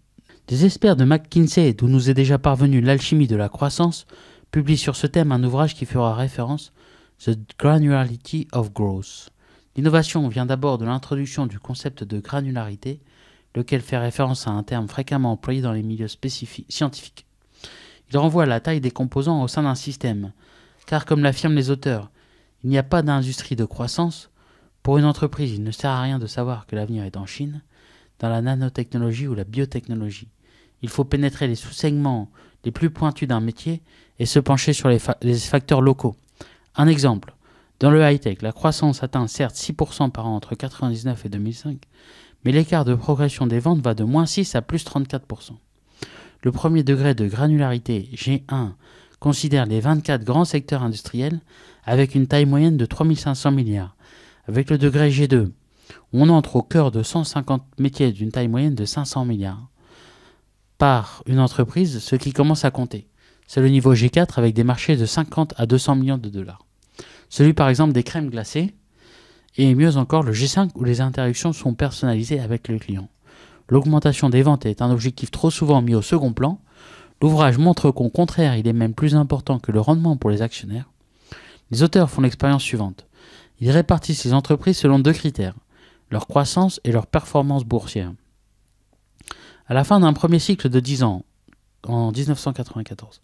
des experts de McKinsey, d'où nous est déjà parvenu l'alchimie de la croissance, publient sur ce thème un ouvrage qui fera référence The Granularity of Growth. L'innovation vient d'abord de l'introduction du concept de granularité lequel fait référence à un terme fréquemment employé dans les milieux scientifiques. Il renvoie à la taille des composants au sein d'un système, car comme l'affirment les auteurs, il n'y a pas d'industrie de croissance. Pour une entreprise, il ne sert à rien de savoir que l'avenir est en Chine, dans la nanotechnologie ou la biotechnologie. Il faut pénétrer les sous-segments les plus pointus d'un métier et se pencher sur les, les facteurs locaux. Un exemple, dans le high-tech, la croissance atteint certes 6% par an entre 1999 et 2005, mais l'écart de progression des ventes va de moins 6 à plus 34%. Le premier degré de granularité G1 considère les 24 grands secteurs industriels avec une taille moyenne de 3500 milliards. Avec le degré G2, on entre au cœur de 150 métiers d'une taille moyenne de 500 milliards par une entreprise, ce qui commence à compter. C'est le niveau G4 avec des marchés de 50 à 200 millions de dollars. Celui par exemple des crèmes glacées, et mieux encore, le G5 où les interactions sont personnalisées avec le client. L'augmentation des ventes est un objectif trop souvent mis au second plan. L'ouvrage montre qu'au contraire, il est même plus important que le rendement pour les actionnaires. Les auteurs font l'expérience suivante. Ils répartissent les entreprises selon deux critères, leur croissance et leur performance boursière. À la fin d'un premier cycle de 10 ans, en 1994,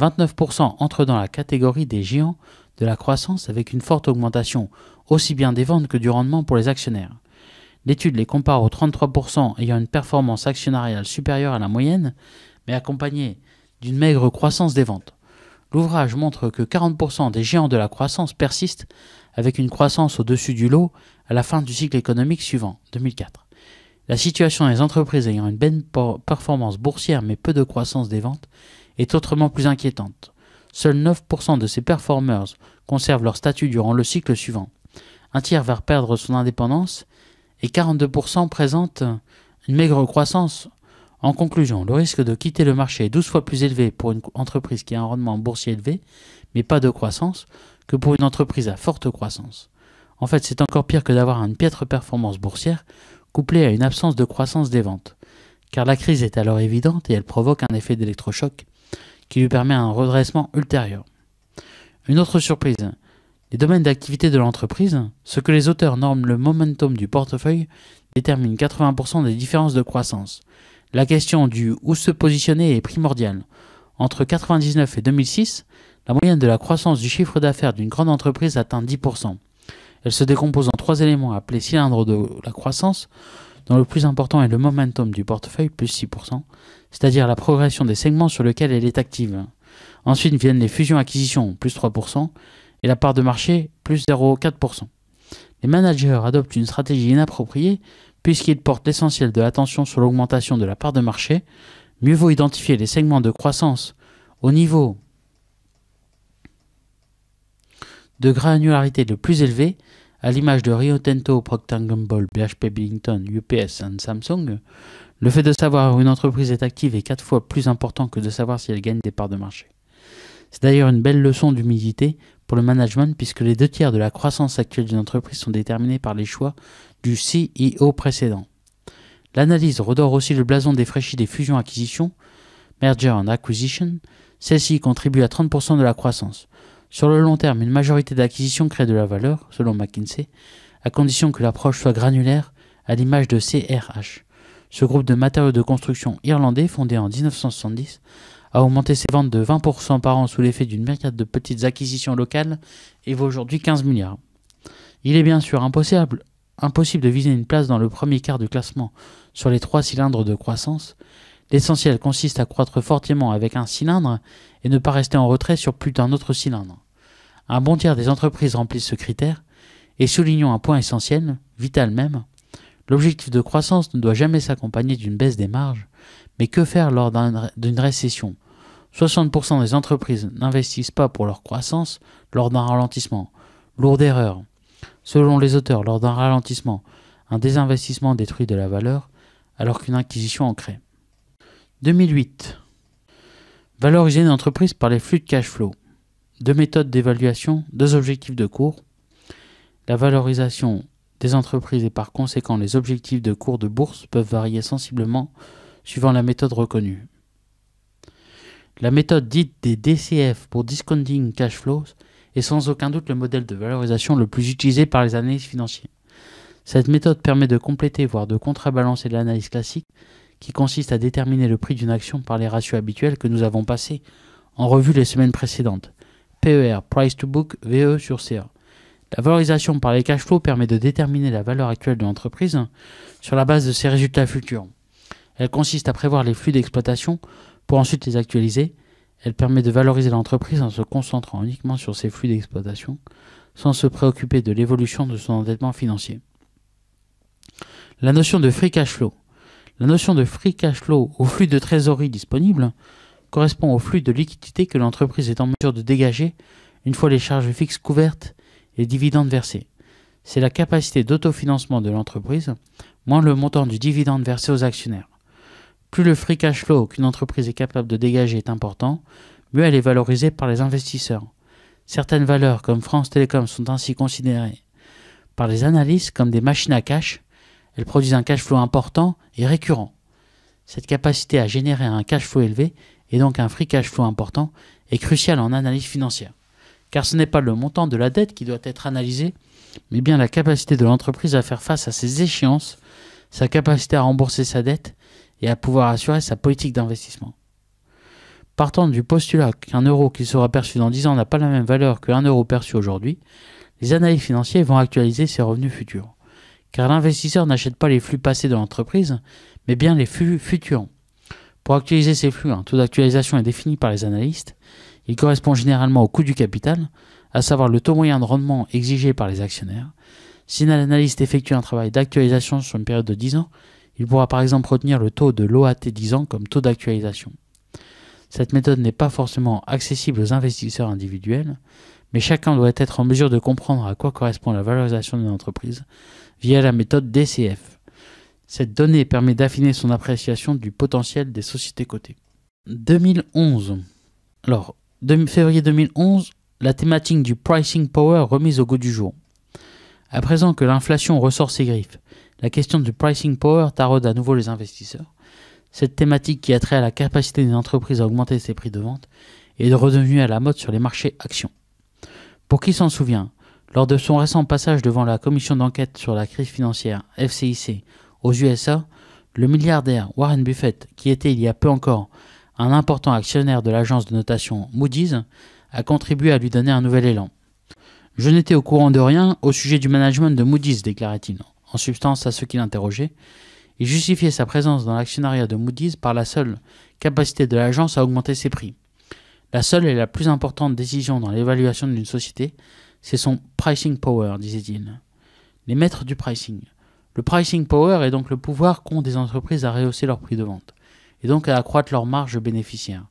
29% entrent dans la catégorie des géants de la croissance avec une forte augmentation aussi bien des ventes que du rendement pour les actionnaires. L'étude les compare aux 33% ayant une performance actionnariale supérieure à la moyenne, mais accompagnée d'une maigre croissance des ventes. L'ouvrage montre que 40% des géants de la croissance persistent avec une croissance au-dessus du lot à la fin du cycle économique suivant, 2004. La situation des entreprises ayant une bonne performance boursière mais peu de croissance des ventes est autrement plus inquiétante seuls 9% de ces performers conservent leur statut durant le cycle suivant. Un tiers va perdre son indépendance et 42% présentent une maigre croissance. En conclusion, le risque de quitter le marché est 12 fois plus élevé pour une entreprise qui a un rendement boursier élevé, mais pas de croissance, que pour une entreprise à forte croissance. En fait, c'est encore pire que d'avoir une piètre performance boursière couplée à une absence de croissance des ventes. Car la crise est alors évidente et elle provoque un effet d'électrochoc qui lui permet un redressement ultérieur. Une autre surprise, les domaines d'activité de l'entreprise, ce que les auteurs nomment le momentum du portefeuille, déterminent 80% des différences de croissance. La question du où se positionner est primordiale. Entre 1999 et 2006, la moyenne de la croissance du chiffre d'affaires d'une grande entreprise atteint 10%. Elle se décompose en trois éléments appelés cylindres de la croissance, dont le plus important est le momentum du portefeuille, plus 6%, c'est-à-dire la progression des segments sur lesquels elle est active. Ensuite viennent les fusions-acquisitions, plus 3%, et la part de marché, plus 0,4%. Les managers adoptent une stratégie inappropriée puisqu'ils portent l'essentiel de l'attention sur l'augmentation de la part de marché. Mieux vaut identifier les segments de croissance au niveau de granularité le plus élevé à l'image de Rio Tinto, Procter Gamble, BHP Billington, UPS et Samsung, le fait de savoir où une entreprise est active est quatre fois plus important que de savoir si elle gagne des parts de marché. C'est d'ailleurs une belle leçon d'humilité pour le management puisque les deux tiers de la croissance actuelle d'une entreprise sont déterminés par les choix du CEO précédent. L'analyse redore aussi le blason des fraîchis des fusions-acquisitions, merger and acquisition, celles-ci contribuent à 30% de la croissance. Sur le long terme, une majorité d'acquisitions crée de la valeur, selon McKinsey, à condition que l'approche soit granulaire, à l'image de CRH. Ce groupe de matériaux de construction irlandais, fondé en 1970, a augmenté ses ventes de 20% par an sous l'effet d'une myriade de petites acquisitions locales et vaut aujourd'hui 15 milliards. Il est bien sûr impossible, impossible de viser une place dans le premier quart du classement sur les trois cylindres de croissance. L'essentiel consiste à croître fortement avec un cylindre et ne pas rester en retrait sur plus d'un autre cylindre. Un bon tiers des entreprises remplissent ce critère, et soulignons un point essentiel, vital même, l'objectif de croissance ne doit jamais s'accompagner d'une baisse des marges, mais que faire lors d'une récession 60% des entreprises n'investissent pas pour leur croissance lors d'un ralentissement. Lourde erreur. Selon les auteurs, lors d'un ralentissement, un désinvestissement détruit de la valeur, alors qu'une acquisition en crée. 2008. Valoriser une entreprise par les flux de cash flow deux méthodes d'évaluation, deux objectifs de cours. La valorisation des entreprises et par conséquent les objectifs de cours de bourse peuvent varier sensiblement suivant la méthode reconnue. La méthode dite des DCF pour Discounting Cash Flows est sans aucun doute le modèle de valorisation le plus utilisé par les analystes financiers. Cette méthode permet de compléter voire de contrebalancer l'analyse classique qui consiste à déterminer le prix d'une action par les ratios habituels que nous avons passés en revue les semaines précédentes. PER, Price to Book, VE sur CR. La valorisation par les cash flows permet de déterminer la valeur actuelle de l'entreprise sur la base de ses résultats futurs. Elle consiste à prévoir les flux d'exploitation pour ensuite les actualiser. Elle permet de valoriser l'entreprise en se concentrant uniquement sur ses flux d'exploitation sans se préoccuper de l'évolution de son endettement financier. La notion de free cash flow. La notion de free cash flow au flux de trésorerie disponible correspond au flux de liquidité que l'entreprise est en mesure de dégager une fois les charges fixes couvertes et les dividendes versés. C'est la capacité d'autofinancement de l'entreprise, moins le montant du dividende versé aux actionnaires. Plus le free cash flow qu'une entreprise est capable de dégager est important, mieux elle est valorisée par les investisseurs. Certaines valeurs comme France Télécom sont ainsi considérées par les analystes comme des machines à cash. Elles produisent un cash flow important et récurrent. Cette capacité à générer un cash flow élevé et donc un fricage cash important, est crucial en analyse financière, car ce n'est pas le montant de la dette qui doit être analysé, mais bien la capacité de l'entreprise à faire face à ses échéances, sa capacité à rembourser sa dette et à pouvoir assurer sa politique d'investissement. Partant du postulat qu'un euro qui sera perçu dans 10 ans n'a pas la même valeur qu'un euro perçu aujourd'hui, les analyses financières vont actualiser ses revenus futurs. Car l'investisseur n'achète pas les flux passés de l'entreprise, mais bien les flux futurs. Pour actualiser ces flux, un taux d'actualisation est défini par les analystes. Il correspond généralement au coût du capital, à savoir le taux moyen de rendement exigé par les actionnaires. Si l'analyste effectue un travail d'actualisation sur une période de 10 ans, il pourra par exemple retenir le taux de l'OAT 10 ans comme taux d'actualisation. Cette méthode n'est pas forcément accessible aux investisseurs individuels, mais chacun doit être en mesure de comprendre à quoi correspond la valorisation d'une entreprise via la méthode DCF. Cette donnée permet d'affiner son appréciation du potentiel des sociétés cotées. 2011. Alors, février 2011, la thématique du pricing power remise au goût du jour. À présent que l'inflation ressort ses griffes, la question du pricing power taraude à nouveau les investisseurs. Cette thématique qui a trait à la capacité des entreprises à augmenter ses prix de vente est redevenue à la mode sur les marchés actions. Pour qui s'en souvient, lors de son récent passage devant la commission d'enquête sur la crise financière FCIC aux USA, le milliardaire Warren Buffett, qui était il y a peu encore un important actionnaire de l'agence de notation Moody's, a contribué à lui donner un nouvel élan. Je n'étais au courant de rien au sujet du management de Moody's, déclarait-il, en substance à ceux qui l'interrogeaient. Il justifiait sa présence dans l'actionnariat de Moody's par la seule capacité de l'agence à augmenter ses prix. La seule et la plus importante décision dans l'évaluation d'une société, c'est son pricing power, disait-il. Les maîtres du pricing, le pricing power est donc le pouvoir qu'ont des entreprises à rehausser leur prix de vente, et donc à accroître leurs marges bénéficiaires,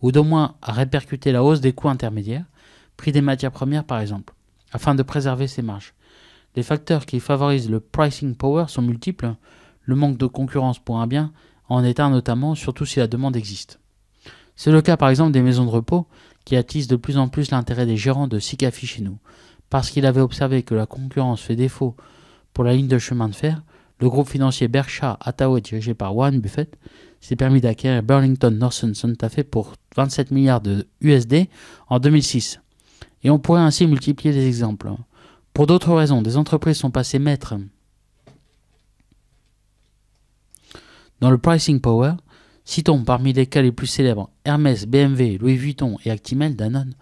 ou d'au moins à répercuter la hausse des coûts intermédiaires, prix des matières premières par exemple, afin de préserver ces marges. Les facteurs qui favorisent le pricing power sont multiples, le manque de concurrence pour un bien en est notamment, surtout si la demande existe. C'est le cas par exemple des maisons de repos, qui attisent de plus en plus l'intérêt des gérants de Sikafi chez nous, parce qu'il avait observé que la concurrence fait défaut pour la ligne de chemin de fer, le groupe financier Berkshire Hathaway, dirigé par Warren Buffett, s'est permis d'acquérir Burlington Northern Santa Fe pour 27 milliards de USD en 2006. Et on pourrait ainsi multiplier les exemples. Pour d'autres raisons, des entreprises sont passées maîtres dans le pricing power. Citons parmi les cas les plus célèbres Hermès, BMW, Louis Vuitton et Actimel Danone,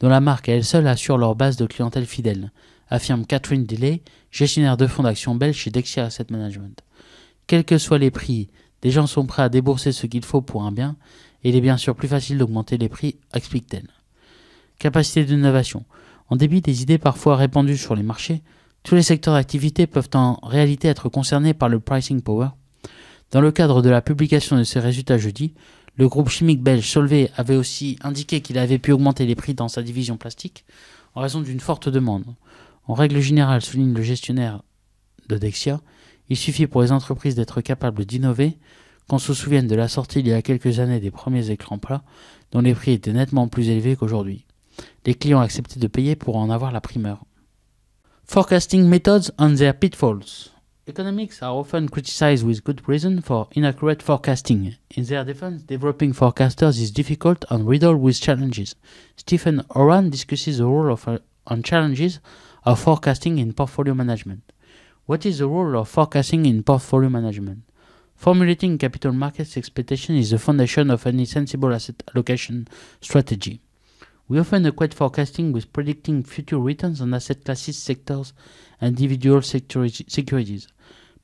dont la marque elle seule assure leur base de clientèle fidèle affirme Catherine Delay, gestionnaire de fonds d'action belge chez Dexia Asset Management. Quels que soient les prix, des gens sont prêts à débourser ce qu'il faut pour un bien, et il est bien sûr plus facile d'augmenter les prix, explique-t-elle. Capacité d'innovation. En dépit des idées parfois répandues sur les marchés, tous les secteurs d'activité peuvent en réalité être concernés par le pricing power. Dans le cadre de la publication de ses résultats jeudi, le groupe chimique belge Solvay avait aussi indiqué qu'il avait pu augmenter les prix dans sa division plastique en raison d'une forte demande. En règle générale, souligne le gestionnaire de Dexia, il suffit pour les entreprises d'être capables d'innover qu'on se souvienne de la sortie il y a quelques années des premiers écrans plats dont les prix étaient nettement plus élevés qu'aujourd'hui. Les clients acceptaient de payer pour en avoir la primeur. Forecasting methods and their pitfalls. Economics are often criticized with good reason for inaccurate forecasting. In their defense, developing forecasters is difficult and riddled with challenges. Stephen Oran discusses the role of uh, on challenges of forecasting in portfolio management. What is the role of forecasting in portfolio management? Formulating capital markets expectations is the foundation of any sensible asset allocation strategy. We often equate forecasting with predicting future returns on asset classes, sectors, and individual securities.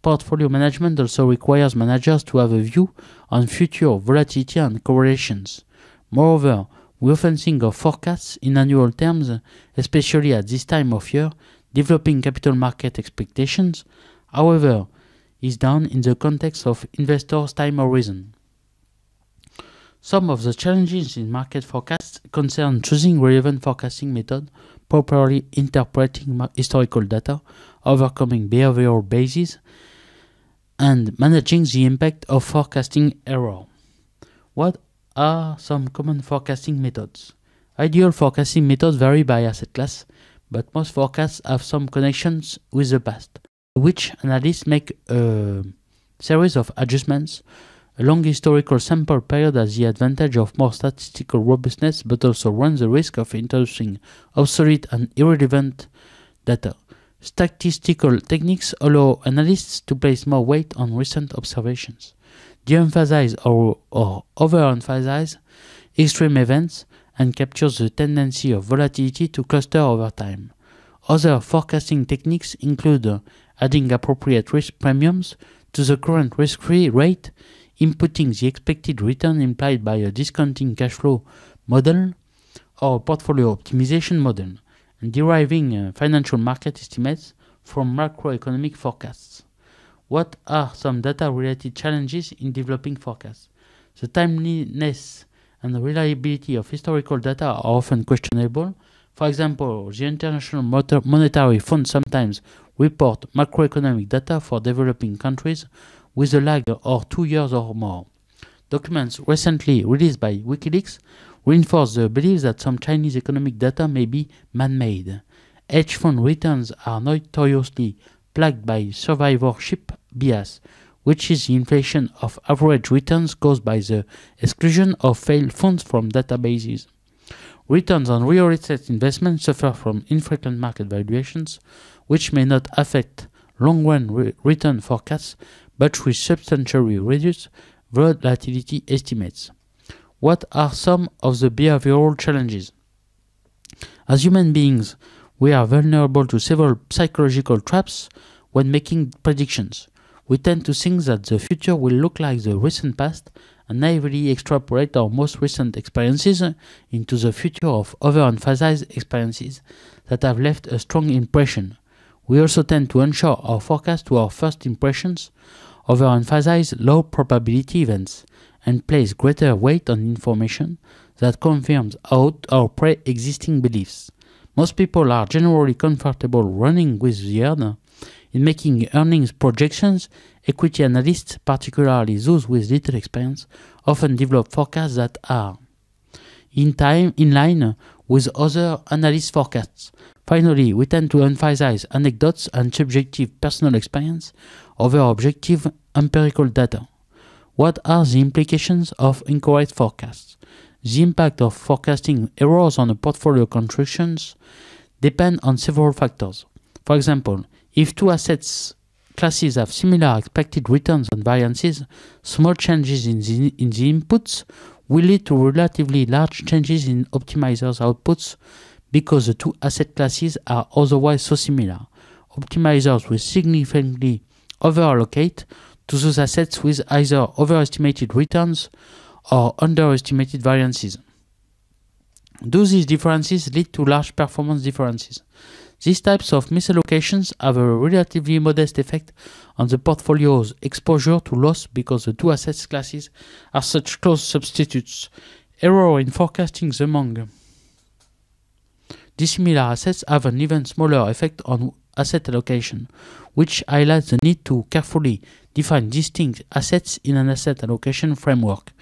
Portfolio management also requires managers to have a view on future volatility and correlations. Moreover, we often think of forecasts in annual terms, especially at this time of year, developing capital market expectations, however, is done in the context of investors' time horizon. Some of the challenges in market forecasts concern choosing relevant forecasting method, properly interpreting historical data, overcoming behavioral bases, and managing the impact of forecasting error. What are some common forecasting methods. Ideal forecasting methods vary by asset class, but most forecasts have some connections with the past, which analysts make a series of adjustments. A long historical sample period has the advantage of more statistical robustness but also runs the risk of introducing obsolete and irrelevant data. Statistical techniques allow analysts to place more weight on recent observations de-emphasize or, or over-emphasize extreme events and captures the tendency of volatility to cluster over time. Other forecasting techniques include adding appropriate risk premiums to the current risk-free rate, inputting the expected return implied by a discounting cash flow model or portfolio optimization model, and deriving uh, financial market estimates from macroeconomic forecasts. What are some data-related challenges in developing forecasts? The timeliness and reliability of historical data are often questionable. For example, the International Monetary Fund sometimes report macroeconomic data for developing countries with a lag of two years or more. Documents recently released by WikiLeaks reinforce the belief that some Chinese economic data may be man-made. Hedge fund returns are notoriously plagued by survivorship bias, which is the inflation of average returns caused by the exclusion of failed funds from databases. Returns on real estate investments suffer from infrequent market valuations, which may not affect long-run re return forecasts, but which substantially reduce volatility estimates. What are some of the behavioral challenges? As human beings, we are vulnerable to several psychological traps when making predictions. We tend to think that the future will look like the recent past and naively extrapolate our most recent experiences into the future of other experiences that have left a strong impression. We also tend to ensure our forecast to our first impressions, overemphasize low probability events, and place greater weight on information that confirms out our pre-existing beliefs. Most people are generally comfortable running with the other. In making earnings projections, equity analysts, particularly those with little experience, often develop forecasts that are in time in line with other analyst forecasts. Finally, we tend to emphasize anecdotes and subjective personal experience over objective empirical data. What are the implications of incorrect forecasts? The impact of forecasting errors on the portfolio contractions depend on several factors. For example, if two assets classes have similar expected returns and variances, small changes in the, in the inputs will lead to relatively large changes in optimizers' outputs because the two asset classes are otherwise so similar. Optimizers will significantly overallocate to those assets with either overestimated returns or underestimated variances. Do these differences lead to large performance differences? These types of misallocations have a relatively modest effect on the portfolio's exposure to loss because the two asset classes are such close substitutes. Error in forecasting the among dissimilar assets have an even smaller effect on asset allocation, which highlights the need to carefully define distinct assets in an asset allocation framework.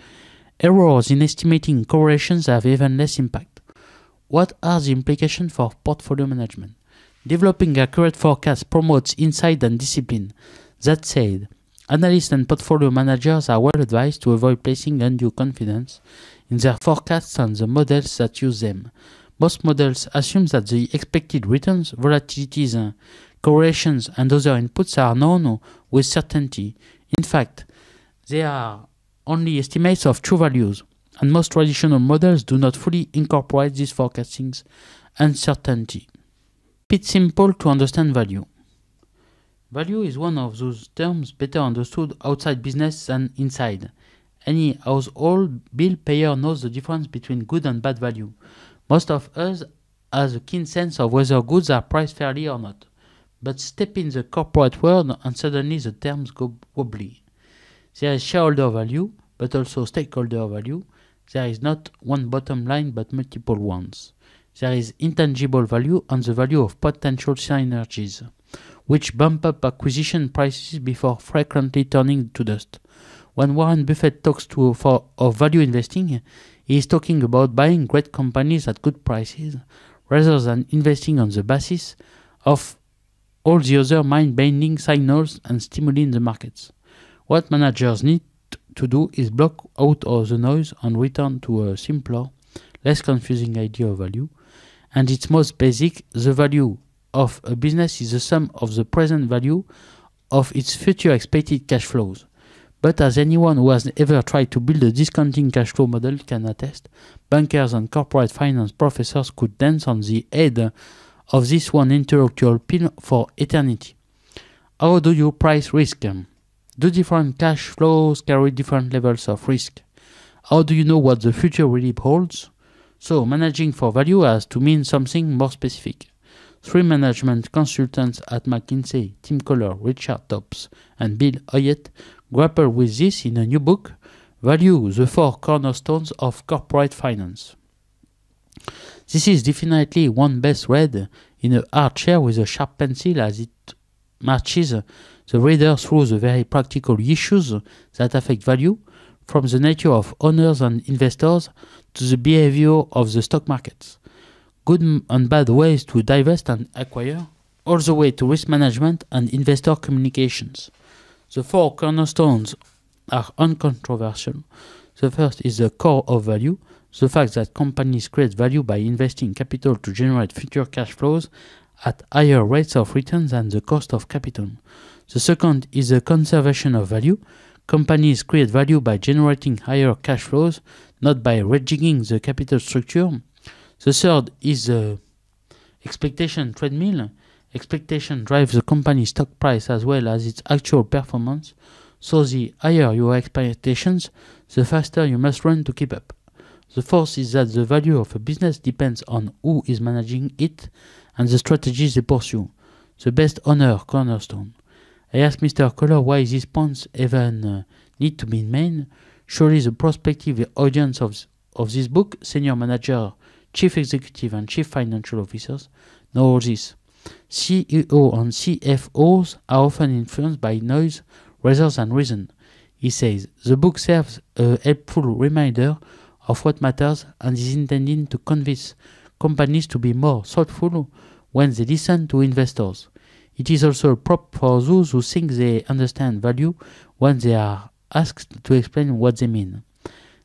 Errors in estimating correlations have even less impact. What are the implications for portfolio management? Developing accurate forecasts promotes insight and discipline. That said, analysts and portfolio managers are well advised to avoid placing undue confidence in their forecasts and the models that use them. Most models assume that the expected returns, volatilities, uh, correlations, and other inputs are known with certainty. In fact, they are only estimates of true values, and most traditional models do not fully incorporate this forecasting's uncertainty. It's simple to understand value. Value is one of those terms better understood outside business than inside. Any household bill payer knows the difference between good and bad value. Most of us has a keen sense of whether goods are priced fairly or not. But step in the corporate world and suddenly the terms go wobbly. There is shareholder value, but also stakeholder value. There is not one bottom line, but multiple ones. There is intangible value and the value of potential synergies, which bump up acquisition prices before frequently turning to dust. When Warren Buffett talks to for of value investing, he is talking about buying great companies at good prices rather than investing on the basis of all the other mind-bending signals and stimuli in the markets. What managers need to do is block out all the noise and return to a simpler, less confusing idea of value. And its most basic, the value of a business is the sum of the present value of its future expected cash flows. But as anyone who has ever tried to build a discounting cash flow model can attest, bankers and corporate finance professors could dance on the head of this one intellectual pin for eternity. How do you price risk? Do different cash flows carry different levels of risk. How do you know what the future really holds? So, managing for value has to mean something more specific. Three management consultants at McKinsey, Tim Kohler, Richard Tops, and Bill Hyatt grapple with this in a new book, Value the Four Cornerstones of Corporate Finance. This is definitely one best read in a hard chair with a sharp pencil as it matches the reader through the very practical issues that affect value, from the nature of owners and investors to the behavior of the stock markets. Good and bad ways to divest and acquire, all the way to risk management and investor communications. The four cornerstones are uncontroversial. The first is the core of value, the fact that companies create value by investing capital to generate future cash flows at higher rates of return than the cost of capital. The second is the conservation of value. Companies create value by generating higher cash flows, not by rejigging the capital structure. The third is the expectation treadmill. Expectation drives the company's stock price as well as its actual performance, so the higher your expectations, the faster you must run to keep up. The fourth is that the value of a business depends on who is managing it and the strategies they pursue. The best owner cornerstone. I asked Mr. Color why these points even uh, need to be made. Surely the prospective audience of, of this book, senior manager, chief executive, and chief financial officers, know all this. CEO and CFOs are often influenced by noise rather than reason. He says the book serves a helpful reminder of what matters and is intended to convince companies to be more thoughtful when they listen to investors. It is also a prop for those who think they understand value when they are asked to explain what they mean.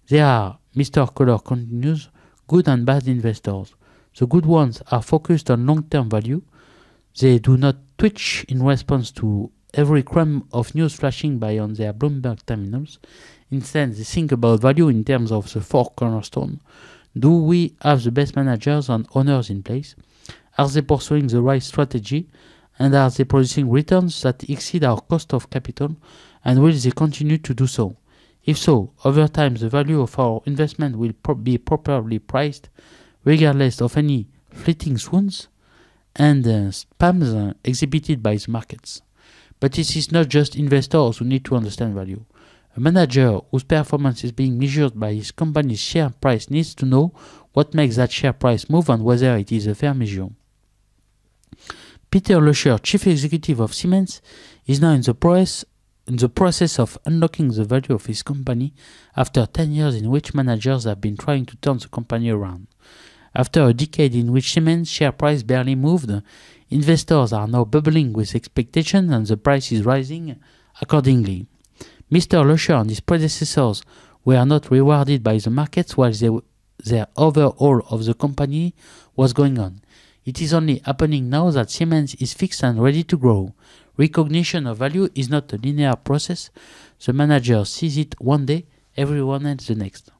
They are, Mr. Color continues, good and bad investors. The good ones are focused on long-term value. They do not twitch in response to every crumb of news flashing by on their Bloomberg terminals. Instead, they think about value in terms of the four cornerstones. Do we have the best managers and owners in place? Are they pursuing the right strategy? and are they producing returns that exceed our cost of capital, and will they continue to do so? If so, over time the value of our investment will pro be properly priced, regardless of any fleeting swoons and uh, spams uh, exhibited by the markets. But it is not just investors who need to understand value. A manager whose performance is being measured by his company's share price needs to know what makes that share price move and whether it is a fair measure. Peter Lusher, chief executive of Siemens, is now in the, process, in the process of unlocking the value of his company after 10 years in which managers have been trying to turn the company around. After a decade in which Siemens share price barely moved, investors are now bubbling with expectation and the price is rising accordingly. Mr. Lusher and his predecessors were not rewarded by the markets while they, their overhaul of the company was going on. It is only happening now that Siemens is fixed and ready to grow. Recognition of value is not a linear process. The manager sees it one day, everyone else the next.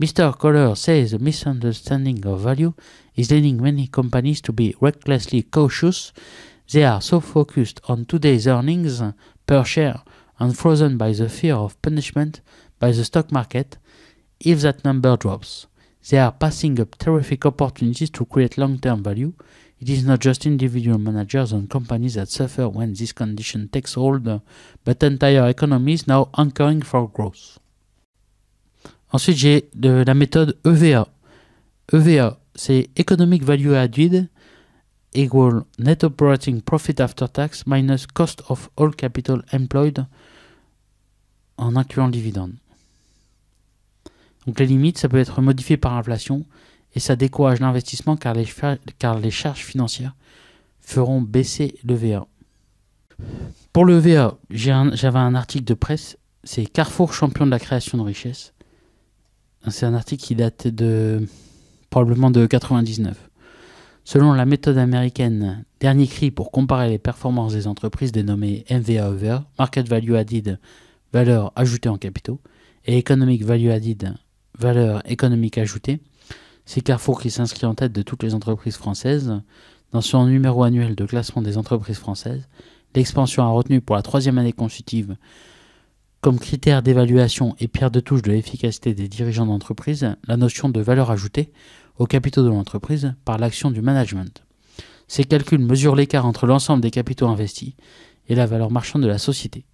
Mr. Kohler says the misunderstanding of value is leading many companies to be recklessly cautious. They are so focused on today's earnings per share and frozen by the fear of punishment by the stock market if that number drops. They are passing up terrific opportunities to create long-term value. It is not just individual managers and companies that suffer when this condition takes hold, but entire economies now anchoring for growth. Ensuite, j'ai de la méthode EVA. EVA, c'est Economic Value Added equal Net Operating Profit After Tax minus Cost of All Capital Employed en incluant le dividende. Donc les limites, ça peut être modifié par l'inflation et ça décourage l'investissement car les, charges financières feront baisser le VA. Pour le VA, j'avais un, article de presse, c'est Carrefour champion de la création de richesse. C'est un article qui date de probablement de 99. Selon la méthode américaine Dernier cri pour comparer les performances des entreprises dénommées over Market Value Added, valeur ajoutée en capitaux, et Economic Value Added, valeur économique ajoutée, c'est Carrefour qui s'inscrit en tête de toutes les entreprises françaises. Dans son numéro annuel de classement des entreprises françaises, l'expansion a retenu pour la troisième année consécutive comme critère d'évaluation et pierre de touche de l'efficacité des dirigeants d'entreprise la notion de valeur ajoutée aux capitaux de l'entreprise par l'action du management. Ces calculs mesurent l'écart entre l'ensemble des capitaux investis et la valeur marchande de la société.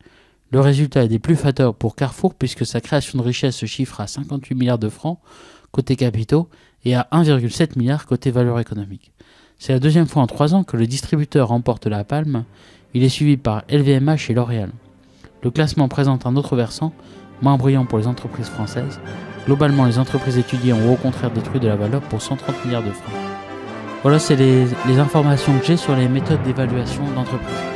Le résultat est des plus flatteurs pour Carrefour puisque sa création de richesse se chiffre à 58 milliards de francs côté capitaux et à 1,7 milliard côté valeur économique. C'est la deuxième fois en trois ans que le distributeur remporte la palme. Il est suivi par LVMH et L'Oréal. Le classement présente un autre versant, moins brillant pour les entreprises françaises. Globalement, les entreprises étudiées ont au contraire détruit de la valeur pour 130 milliards de francs. Voilà, c'est les, informations que j'ai sur les méthodes d'évaluation d'entreprises.